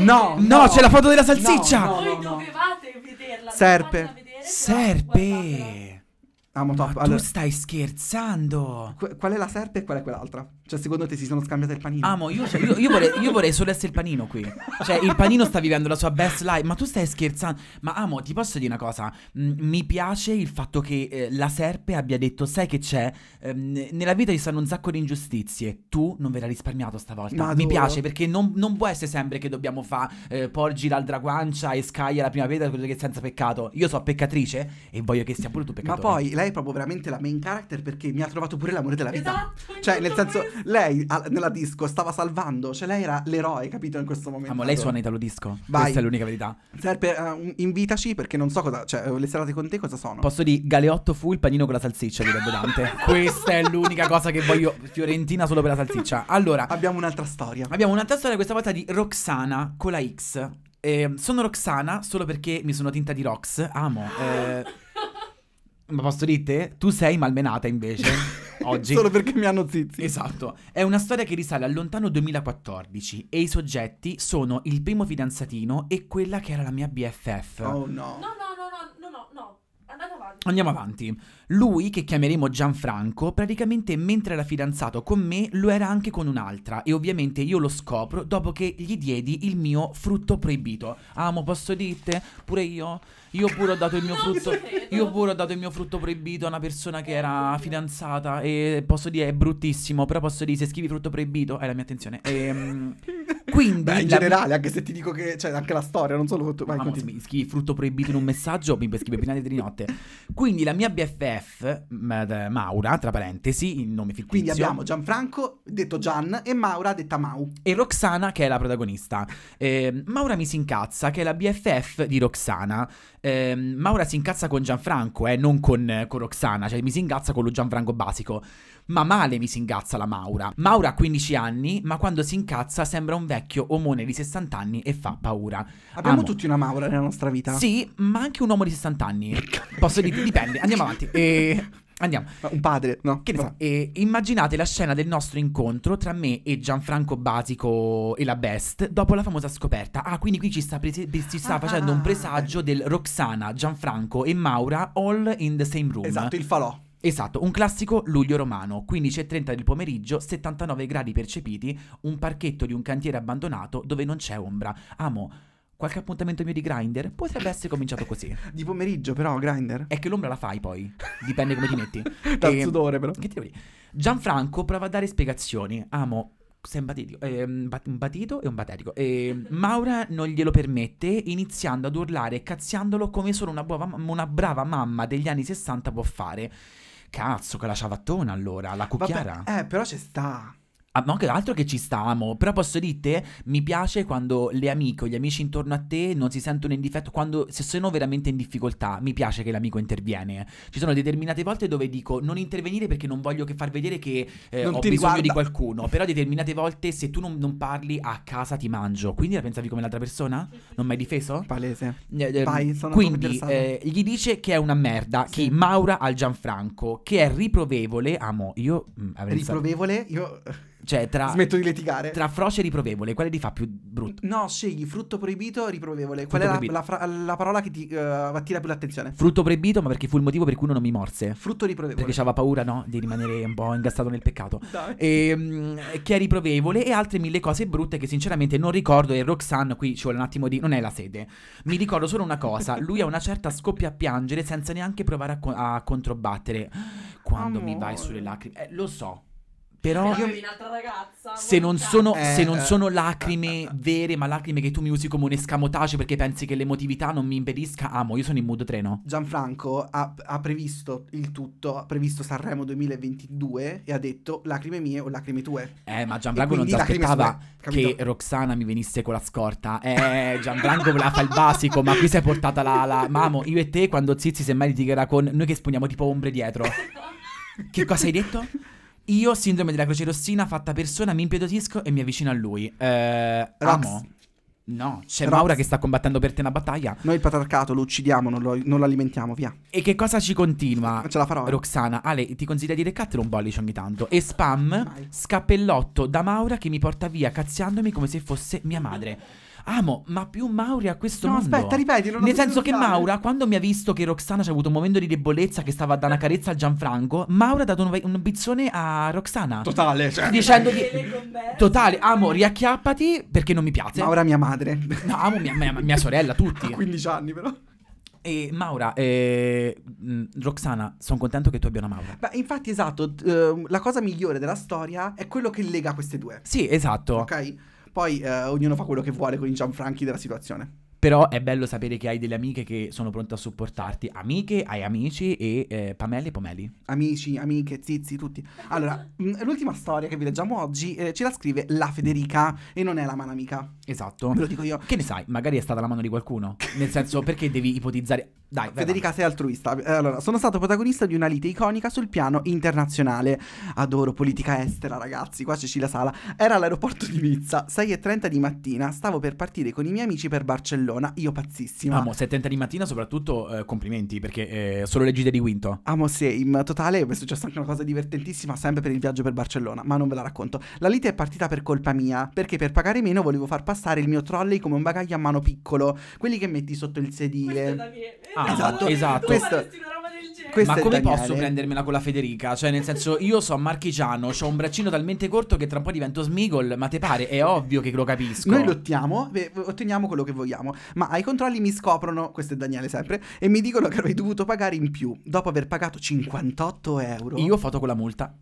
No, no, c'è la foto della salsiccia. No, Voi dovevate vederla. Serpe. Vedere, serpe. Amo top. Ma allora, tu stai scherzando. Qu- qual è la serpe e qual è quell'altra? Cioè, secondo te si sono scambiate il panino? Amo, io, cioè, io, io, vorrei, io vorrei, solo essere il panino qui. Cioè, il panino sta vivendo la sua best life. Ma tu stai scherzando? Ma amo, ti posso dire una cosa? M- mm, mi piace il fatto che eh, la serpe abbia detto: Sai che c'è? Ehm, nella vita ci stanno un sacco di ingiustizie. Tu non verrai risparmiato stavolta. Ma mi piace perché non, non, può essere sempre che dobbiamo fare eh, porgi l'altra guancia e scaglia la prima pietra quello che è senza peccato. Io so peccatrice e voglio che sia pure tu peccatore. Ma poi lei è proprio veramente la main character perché mi ha trovato pure l'amore della vita. Esatto, cioè, nel senso. Questo lei a- nella disco stava salvando, cioè lei era l'eroe, capito, in questo momento. Amo, lei suona Italo Disco, Vai. questa è l'unica verità. Serpe, uh, invitaci perché non so cosa, cioè le serate con te cosa sono. Posso dire galeotto fu il panino con la salsiccia, direbbe Dante. questa è l'unica cosa che voglio, Fiorentina solo per la salsiccia. Allora, Abbiamo un'altra storia. abbiamo un'altra storia questa volta di Roxana con la X. Eh, sono Roxana solo perché mi sono tinta di Rox, amo. eh, ma posso dire te? Tu sei malmenata invece. oggi. Solo perché mi hanno zizi. Esatto. È una storia che risale al lontano 2014 e i soggetti sono il primo fidanzatino e quella che era la mia BFF. Oh no. No, no, no, no, no, no. no. Andate avanti. Andiamo avanti. Lui, che chiameremo Gianfranco, praticamente mentre era fidanzato con me, lo era anche con un'altra e ovviamente io lo scopro dopo che gli diedi il mio frutto proibito. Amo, posso dirte? Pure io? Io pure ho dato il mio frutto. Io pure ho dato il mio frutto proibito a una persona che era fidanzata. E posso dire è bruttissimo. Però posso dire, se scrivi frutto proibito, è la mia attenzione. Ehm, quindi. Beh, in generale, anche se ti dico che. Cioè, anche la storia, non solo frutto. Vai, mi scrivi frutto proibito in un messaggio, mi scrivi prima di notte. Quindi la mia BFF, Maura, tra parentesi, il nome fittizio. Quindi abbiamo Gianfranco, detto Gian, e Maura, detta Mau. E Roxana, che è la protagonista. Eh, Maura mi si incazza, che è la BFF di Roxana ehm, Maura si incazza con Gianfranco, eh, non con, eh, con Roxana, cioè mi si ingazza con lo Gianfranco basico. Ma male mi si ingazza la Maura. Maura ha 15 anni, ma quando si incazza sembra un vecchio omone di 60 anni e fa paura. Abbiamo Amo. tutti una Maura nella nostra vita. Sì, ma anche un uomo di 60 anni. Posso dire, dipende. Andiamo avanti. E... Andiamo. un padre, no? Che ne fa? E immaginate la scena del nostro incontro tra me e Gianfranco Basico e la Best dopo la famosa scoperta. Ah, quindi qui ci sta, prese- ci sta ah, facendo un ah, presagio del Roxana, Gianfranco e Maura all in the same room. Esatto, il falò. Esatto, un classico luglio romano, 15.30 del pomeriggio, 79 gradi percepiti, un parchetto di un cantiere abbandonato dove non c'è ombra. Amo, Qualche appuntamento mio di grinder potrebbe essere cominciato così. di pomeriggio, però, grinder. È che l'ombra la fai poi. Dipende come ti metti. Dal e... Ehm, sudore, però. Che ti devo Gianfranco prova a dare spiegazioni. Amo. Sei un batito, eh, un batito e un patetico. Eh, Maura non glielo permette, iniziando ad urlare e cazziandolo come solo una, buova, una brava mamma degli anni 60 può fare. Cazzo, che la ciavattona allora, la cucchiara. Vabbè, eh, però ci sta. Ah, ma anche altro che ci stiamo. Però posso dirti, mi piace quando le amiche o gli amici intorno a te non si sentono in difetto. Quando se sono veramente in difficoltà, mi piace che l'amico interviene. Ci sono determinate volte dove dico non intervenire perché non voglio che far vedere che eh, ho bisogno riguarda. di qualcuno. Però determinate volte se tu non, non, parli a casa ti mangio. Quindi la pensavi come l'altra persona? Non mi hai difeso? Palese. Eh, eh, Vai, sono quindi eh, gli dice che è una merda. Sì. Chi Maura al Gianfranco, che è riprovevole. Amo, io mh, mm, avrei Riprovevole? Io. Cioè, tra. Smetto di litigare. Tra froce e riprovevole, quale ti fa più brutto? No, scegli frutto proibito riprovevole. Frutto è la, la, la, parola che ti uh, attira più l'attenzione? Frutto proibito, ma perché fu il motivo per cui uno non mi morse. Frutto riprovevole. Perché aveva paura, no? Di rimanere un po' ingastato nel peccato. Dai. E, um, che è riprovevole e altre mille cose brutte che sinceramente non ricordo. E Roxanne, qui ci vuole un attimo di. Non è la sede. Mi ricordo solo una cosa. Lui a una certa scoppia a piangere senza neanche provare a, co- a controbattere. Quando Amore. mi vai sulle lacrime. Eh, lo so però io Se non, eh, sono, eh, se eh, non sono lacrime eh, vere, ma lacrime che tu mi usi come un escamotage perché pensi che l'emotività non mi impedisca, amo. Io sono in mood treno. Gianfranco ha, ha, previsto il tutto, ha previsto Sanremo 2022 e ha detto lacrime mie o lacrime tue. Eh, ma Gianfranco non si aspettava sue, che Roxana mi venisse con la scorta. Eh, Gianfranco la fa il basico, ma qui sei portata la, la. Mamo, io e te quando Zizi semmai litigherà con noi che esponiamo tipo ombre dietro. che cosa hai detto? Io, sindrome della croce rossina, fatta persona, mi impiedotisco e mi avvicino a lui. Eh, Rax. Amo. No, c'è Rax. Maura che sta combattendo per te una battaglia. Noi il patriarcato lo uccidiamo, non lo, non lo alimentiamo, via. E che cosa ci continua? Non ce la farò. Eh. Roxana, Ale, ti consiglia di recattere un bollice ogni tanto. E spam, Mai. scappellotto da Maura che mi porta via cazziandomi come se fosse mia madre amo, ma più Mauri a questo no, mondo. aspetta, ripeti. Nel senso che Maura, quando mi ha visto che Roxana c'ha avuto un momento di debolezza che stava da una carezza al Gianfranco, Maura ha dato un, un bizzone a Roxana. Totale, cioè. Dicendo che... Totale, amo, riacchiappati perché non mi piace. Maura mia madre. No, amo mia, mia, mia sorella, tutti. A 15 anni però. E Maura, eh, mm, Roxana, sono contento che tu abbia una Maura. Beh, infatti, esatto, eh, la cosa migliore della storia è quello che lega queste due. Sì, esatto. Ok. Poi eh, ognuno fa quello che vuole con i Gianfranchi della situazione. Però è bello sapere che hai delle amiche che sono pronte a supportarti. Amiche, hai amici e eh, Pameli e Pomeli. Amici, amiche, zizi, tutti. Allora, mm, l'ultima storia che vi leggiamo oggi eh, ce la scrive la Federica e non è la mano amica. Esatto. Ve lo dico io. Che ne sai? Magari è stata la mano di qualcuno. Nel senso, perché devi ipotizzare... Dai, Federica sei altruista. Allora, sono stato protagonista di una lite iconica sul piano internazionale. Adoro politica estera, ragazzi. Qua c'è la Sala. Era all'aeroporto di Nizza, 6.30 di mattina. Stavo per partire con i miei amici per Barcellona. Io pazzissima. Amo, 7.30 di mattina, soprattutto eh, complimenti, perché eh, solo le gite di Quinto. Amo, sì. In totale mi è successa anche una cosa divertentissima, sempre per il viaggio per Barcellona, ma non ve la racconto. La lite è partita per colpa mia, perché per pagare meno volevo far passare il mio trolley come un bagaglio a mano piccolo. Quelli che metti sotto il sedile. Questo è da Ah, esatto, esatto. Questo... Questo ma come Daniele. posso prendermela con la Federica? Cioè, nel senso, io sono marchigiano, ho un braccino talmente corto che tra un po' divento smigol. Ma te pare? È ovvio che lo capisco. Noi lottiamo, otteniamo quello che vogliamo. Ma ai controlli mi scoprono, questo è Daniele sempre, e mi dicono che avrei dovuto pagare in più dopo aver pagato 58 euro. Io foto con la multa.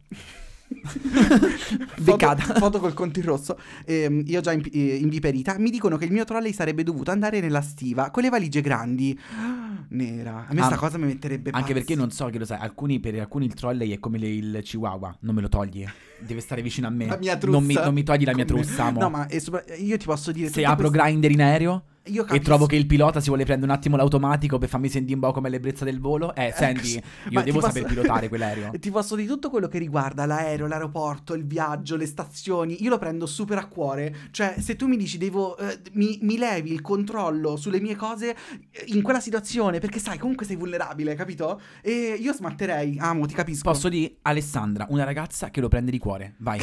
Beccata. Foto, foto, col conto in rosso. Ehm, io già in, eh, inviperita. Mi dicono che il mio trolley sarebbe dovuto andare nella stiva con le valigie grandi. Nera. A me ah, sta cosa mi metterebbe Anche perché non so che lo sai. Alcuni, per alcuni il trolley è come le, il chihuahua. Non me lo togli. Deve stare vicino a me. La mia trussa. Non mi, non mi togli la mia trussa. Amo. No, ma eh, io ti posso dire. Se apro queste... grinder in aereo. Io e trovo che il pilota si vuole prendere un attimo l'automatico per farmi sentire un po' come l'ebbrezza del volo. Eh, ecco, senti, io devo posso... saper pilotare quell'aereo. ti posso di tutto quello che riguarda l'aereo, l'aeroporto, il viaggio, le stazioni. Io lo prendo super a cuore. Cioè, se tu mi dici devo. Eh, mi, mi, levi il controllo sulle mie cose eh, in quella situazione, perché sai, comunque sei vulnerabile, capito? E io smatterei. Amo, ti capisco. Posso di Alessandra, una ragazza che lo prende di cuore. Vai,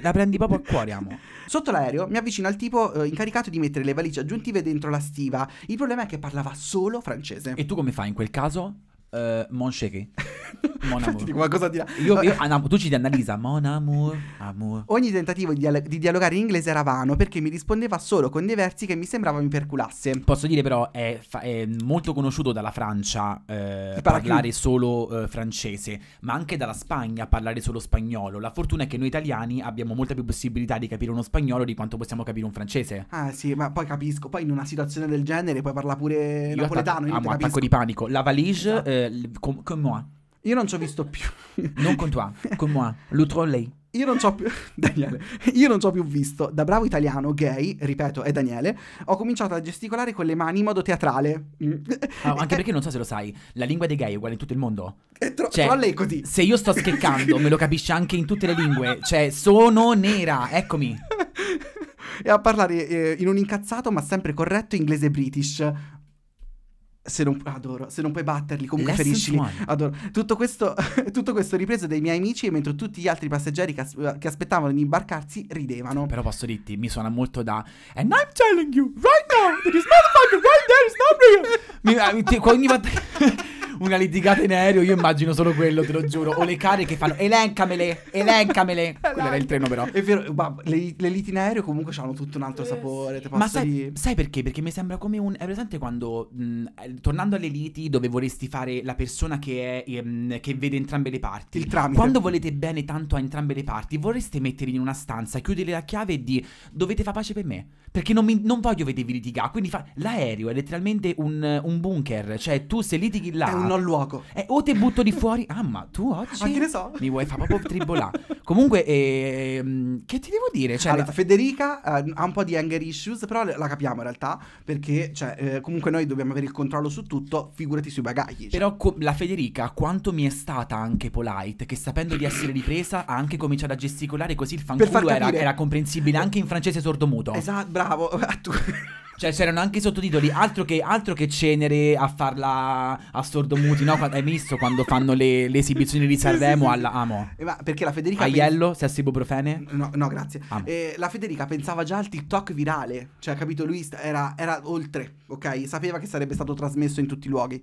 la prendi proprio a cuore, amo. Sotto l'aereo mi avvicino al tipo eh, incaricato di mettere le valigie aggiuntive dentro dentro la stiva. Il problema è che parlava solo francese. E tu come fai in quel caso? Uh, mon chéri Mon amour Senti, qualcosa di Io, io, ah, tu ci ti analizza Mon amour, amour. Ogni tentativo di, dialog di, dialogare in inglese era vano Perché mi rispondeva solo con dei versi che mi sembrava mi perculasse Posso dire però È, è molto conosciuto dalla Francia eh, Parlare solo eh, francese Ma anche dalla Spagna Parlare solo spagnolo La fortuna è che noi italiani Abbiamo molta più possibilità di capire uno spagnolo Di quanto possiamo capire un francese Ah sì ma poi capisco Poi in una situazione del genere Poi parla pure io napoletano Io amo attacco di panico La valise esatto. eh, con, con moi. Io non ci ho visto più. non con toi, con moi. L'altro lei. Io non ci ho più. Daniele, io non ci ho più visto. Da bravo italiano, gay, ripeto, è Daniele, ho cominciato a gesticolare con le mani in modo teatrale. Mm. Ah, anche perché non so se lo sai, la lingua dei gay è uguale in tutto il mondo. È tro- cioè, trolle così. Se io sto scheccando, me lo capisce anche in tutte le lingue. Cioè, sono nera, eccomi. e a parlare eh, in un incazzato ma sempre corretto inglese british se non, adoro, se non puoi batterli, comunque feriscili. Adoro. Tutto questo, tutto questo ripreso dai miei amici, mentre tutti gli altri passeggeri che, as- che, aspettavano di imbarcarsi ridevano. Però posso dirti, mi suona molto da. And I'm telling you right now that this motherfucker right there is not real. mi, eh, ti, ogni volta. una litigata in aereo, io immagino solo quello, te lo giuro. O le care che fanno elencamele, elencamele. Quello era il treno però. È vero, ma le, le liti in aereo comunque hanno tutto un altro eh, sapore. Eh, ma sai, sai, perché? Perché mi sembra come un... È presente quando, mh, mm, eh, tornando alle liti, dove vorresti fare la persona che, è, mh, ehm, che vede entrambe le parti. Il tramite. Quando volete bene tanto a entrambe le parti, vorreste metterli in una stanza, chiudere la chiave e dire dovete fare pace per me. Perché non, mi, non voglio vedervi litigare. Quindi fa... l'aereo è letteralmente un, un bunker. Cioè tu se litighi là... È un al luogo. Eh, o te butto di fuori, ah, ma tu oggi. Ma che ne so? Mi vuoi fare proprio tribolà. Comunque, ehm, che ti devo dire? Cioè, allora, le... Federica eh, ha un po' di anger issues, però la capiamo in realtà, perché cioè, eh, comunque noi dobbiamo avere il controllo su tutto, figurati sui bagagli. Cioè. Però co- la Federica, quanto mi è stata anche polite, che sapendo di essere ripresa, ha anche cominciato a gesticolare così il fanculo era, era comprensibile anche in francese sordomuto. Esatto, bravo. Ah, tu. Cioè, c'erano anche i sottotitoli, altro che, altro che cenere a farla a sordomuti, no? Hai visto quando fanno le, le esibizioni di Sanremo sì, sì, alla Amo? Eh, ma perché la Federica... Aiello, pens- se ibuprofene? No, no grazie. Eh, la Federica pensava già al TikTok virale, cioè, capito? Lui st- era, era oltre, ok? Sapeva che sarebbe stato trasmesso in tutti i luoghi.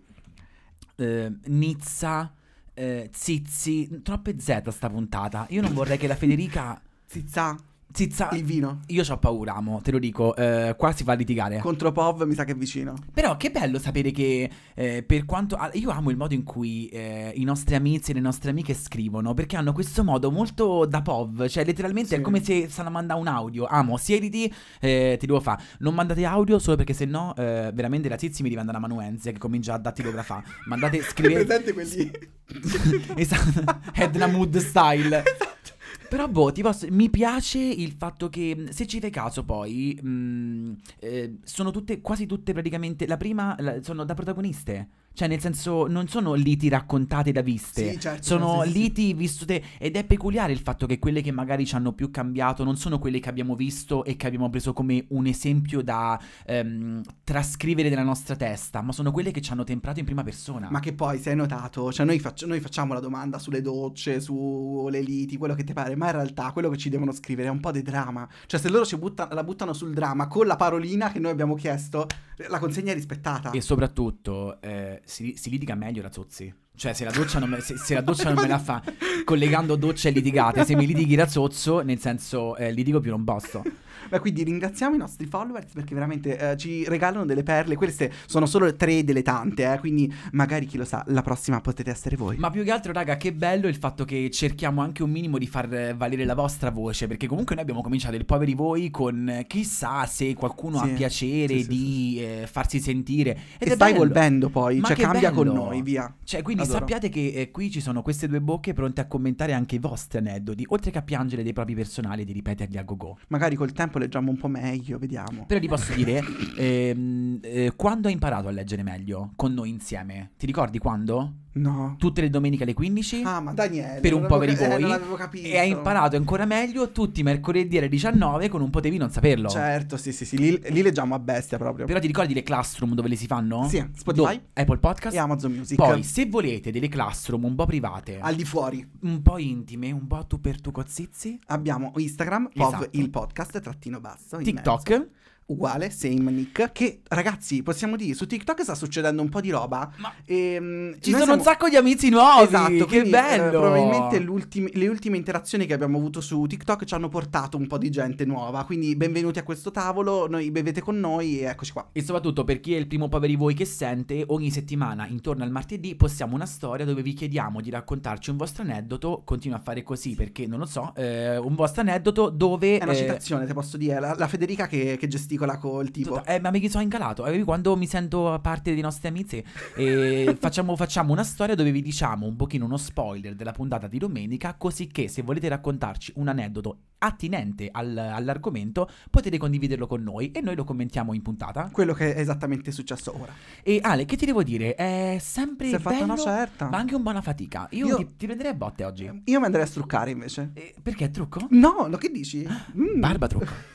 Eh, Nizza, eh, Zizi, troppe Z sta puntata. Io non vorrei che la Federica... Zizza? Zizza, il vino. Io ho paura, amo, te lo dico. Eh, qua si fa a litigare. Contro Pov mi sa che è vicino. Però che bello sapere che eh, per quanto... Ah, io amo il modo in cui eh, i nostri amici e le nostre amiche scrivono, perché hanno questo modo molto da Pov, cioè letteralmente sì. è come se stanno mandando un audio. Amo, siediti, eh, ti devo fare. Non mandate audio solo perché se no eh, veramente la Zizzi mi diventa una manuenza che comincia a dattilografare. Mandate, scrivete... Presente quelli... esatto, Edna Mood style. Esatto. Però boh, ti posso... mi piace il fatto che, mm, se ci fai caso poi, mh, mm, eh, sono tutte, quasi tutte praticamente, la prima la, sono da protagoniste. Cioè, nel senso, non sono liti raccontate da viste, sì, certo, sono sì, liti vissute. Ed è peculiare il fatto che quelle che magari ci hanno più cambiato non sono quelle che abbiamo visto e che abbiamo preso come un esempio da ehm, trascrivere nella nostra testa, ma sono quelle che ci hanno temprato in prima persona. Ma che poi, se hai notato, cioè noi, faccio, noi facciamo la domanda sulle docce, sulle liti, quello che ti pare, ma in realtà quello che ci devono scrivere è un po' di dramma. Cioè, se loro ci buttano, la buttano sul dramma con la parolina che noi abbiamo chiesto, la consegna è rispettata. E soprattutto, eh, si, si, litiga meglio da zozzi. Cioè, se la doccia non me, se, se la, doccia non me la fa collegando docce e litigate, se mi litighi da zozzo, nel senso, eh, litigo più non posso. Ma quindi ringraziamo i nostri followers perché veramente eh, ci regalano delle perle. Queste sono solo tre delle tante, eh, quindi magari chi lo sa, la prossima potete essere voi. Ma più che altro, raga, che bello il fatto che cerchiamo anche un minimo di far eh, valere la vostra voce, perché comunque noi abbiamo cominciato il poveri voi con eh, chissà se qualcuno sì, ha piacere sì, di eh, farsi sentire. Ed che è stai bello. volvendo poi, Ma cioè cambia bello. con noi, via. Cioè, quindi Adoro. sappiate che eh, qui ci sono queste due bocche pronte a commentare anche i vostri aneddoti, oltre che a piangere dei propri personali e di ripeterli a go go. Magari col tempo leggiamo un po' meglio, vediamo. Però ti posso dire, ehm, eh, quando hai imparato a leggere meglio con noi insieme? Ti ricordi quando? No. Tutte le domeniche alle 15. Ah, ma Daniele. Per un poveri ca- eh, voi. Eh, E hai imparato ancora meglio tutti i mercoledì alle 19 con un potevi non saperlo. Certo, sì, sì, sì. Lì, lì leggiamo a bestia proprio. Però ti ricordi le classroom dove le si fanno? Sì, Spotify, Do- Apple Podcast e Amazon Music. Poi, se volete delle classroom un po' private, al di fuori, un po' intime, un po' tu per tu cozzizi, abbiamo Instagram, esatto. il podcast trattino basso. TikTok uguale, same Nick, che ragazzi possiamo dire su TikTok sta succedendo un po' di roba. Ma e, ehm, ci sono siamo... un sacco di amici nuovi, esatto, che quindi, eh, bello. Eh, probabilmente le ultime interazioni che abbiamo avuto su TikTok ci hanno portato un po' di gente nuova, quindi benvenuti a questo tavolo, noi bevete con noi e eccoci qua. E soprattutto per chi è il primo poveri voi che sente, ogni settimana intorno al martedì possiamo una storia dove vi chiediamo di raccontarci un vostro aneddoto, continua a fare così perché non lo so, eh, un vostro aneddoto dove... È una eh... citazione, te posso dire, la, la Federica che, che gestisce testicola col tipo. Eh, ma mi sono incalato. Eh, quando mi sento parte dei nostri amici, e facciamo, facciamo, una storia dove vi diciamo un pochino uno spoiler della puntata di domenica. Così che se volete raccontarci un aneddoto attinente al, all'argomento, potete condividerlo con noi e noi lo commentiamo in puntata. Quello che è esattamente successo ora. E Ale, che ti devo dire? È sempre. Si è fatta una certa. Ma anche un buona fatica. Io, io ti, ti, prenderei a botte oggi. Io mi andrei a struccare invece. Eh, perché trucco? No, lo che dici? Ah, mm. Barba trucco.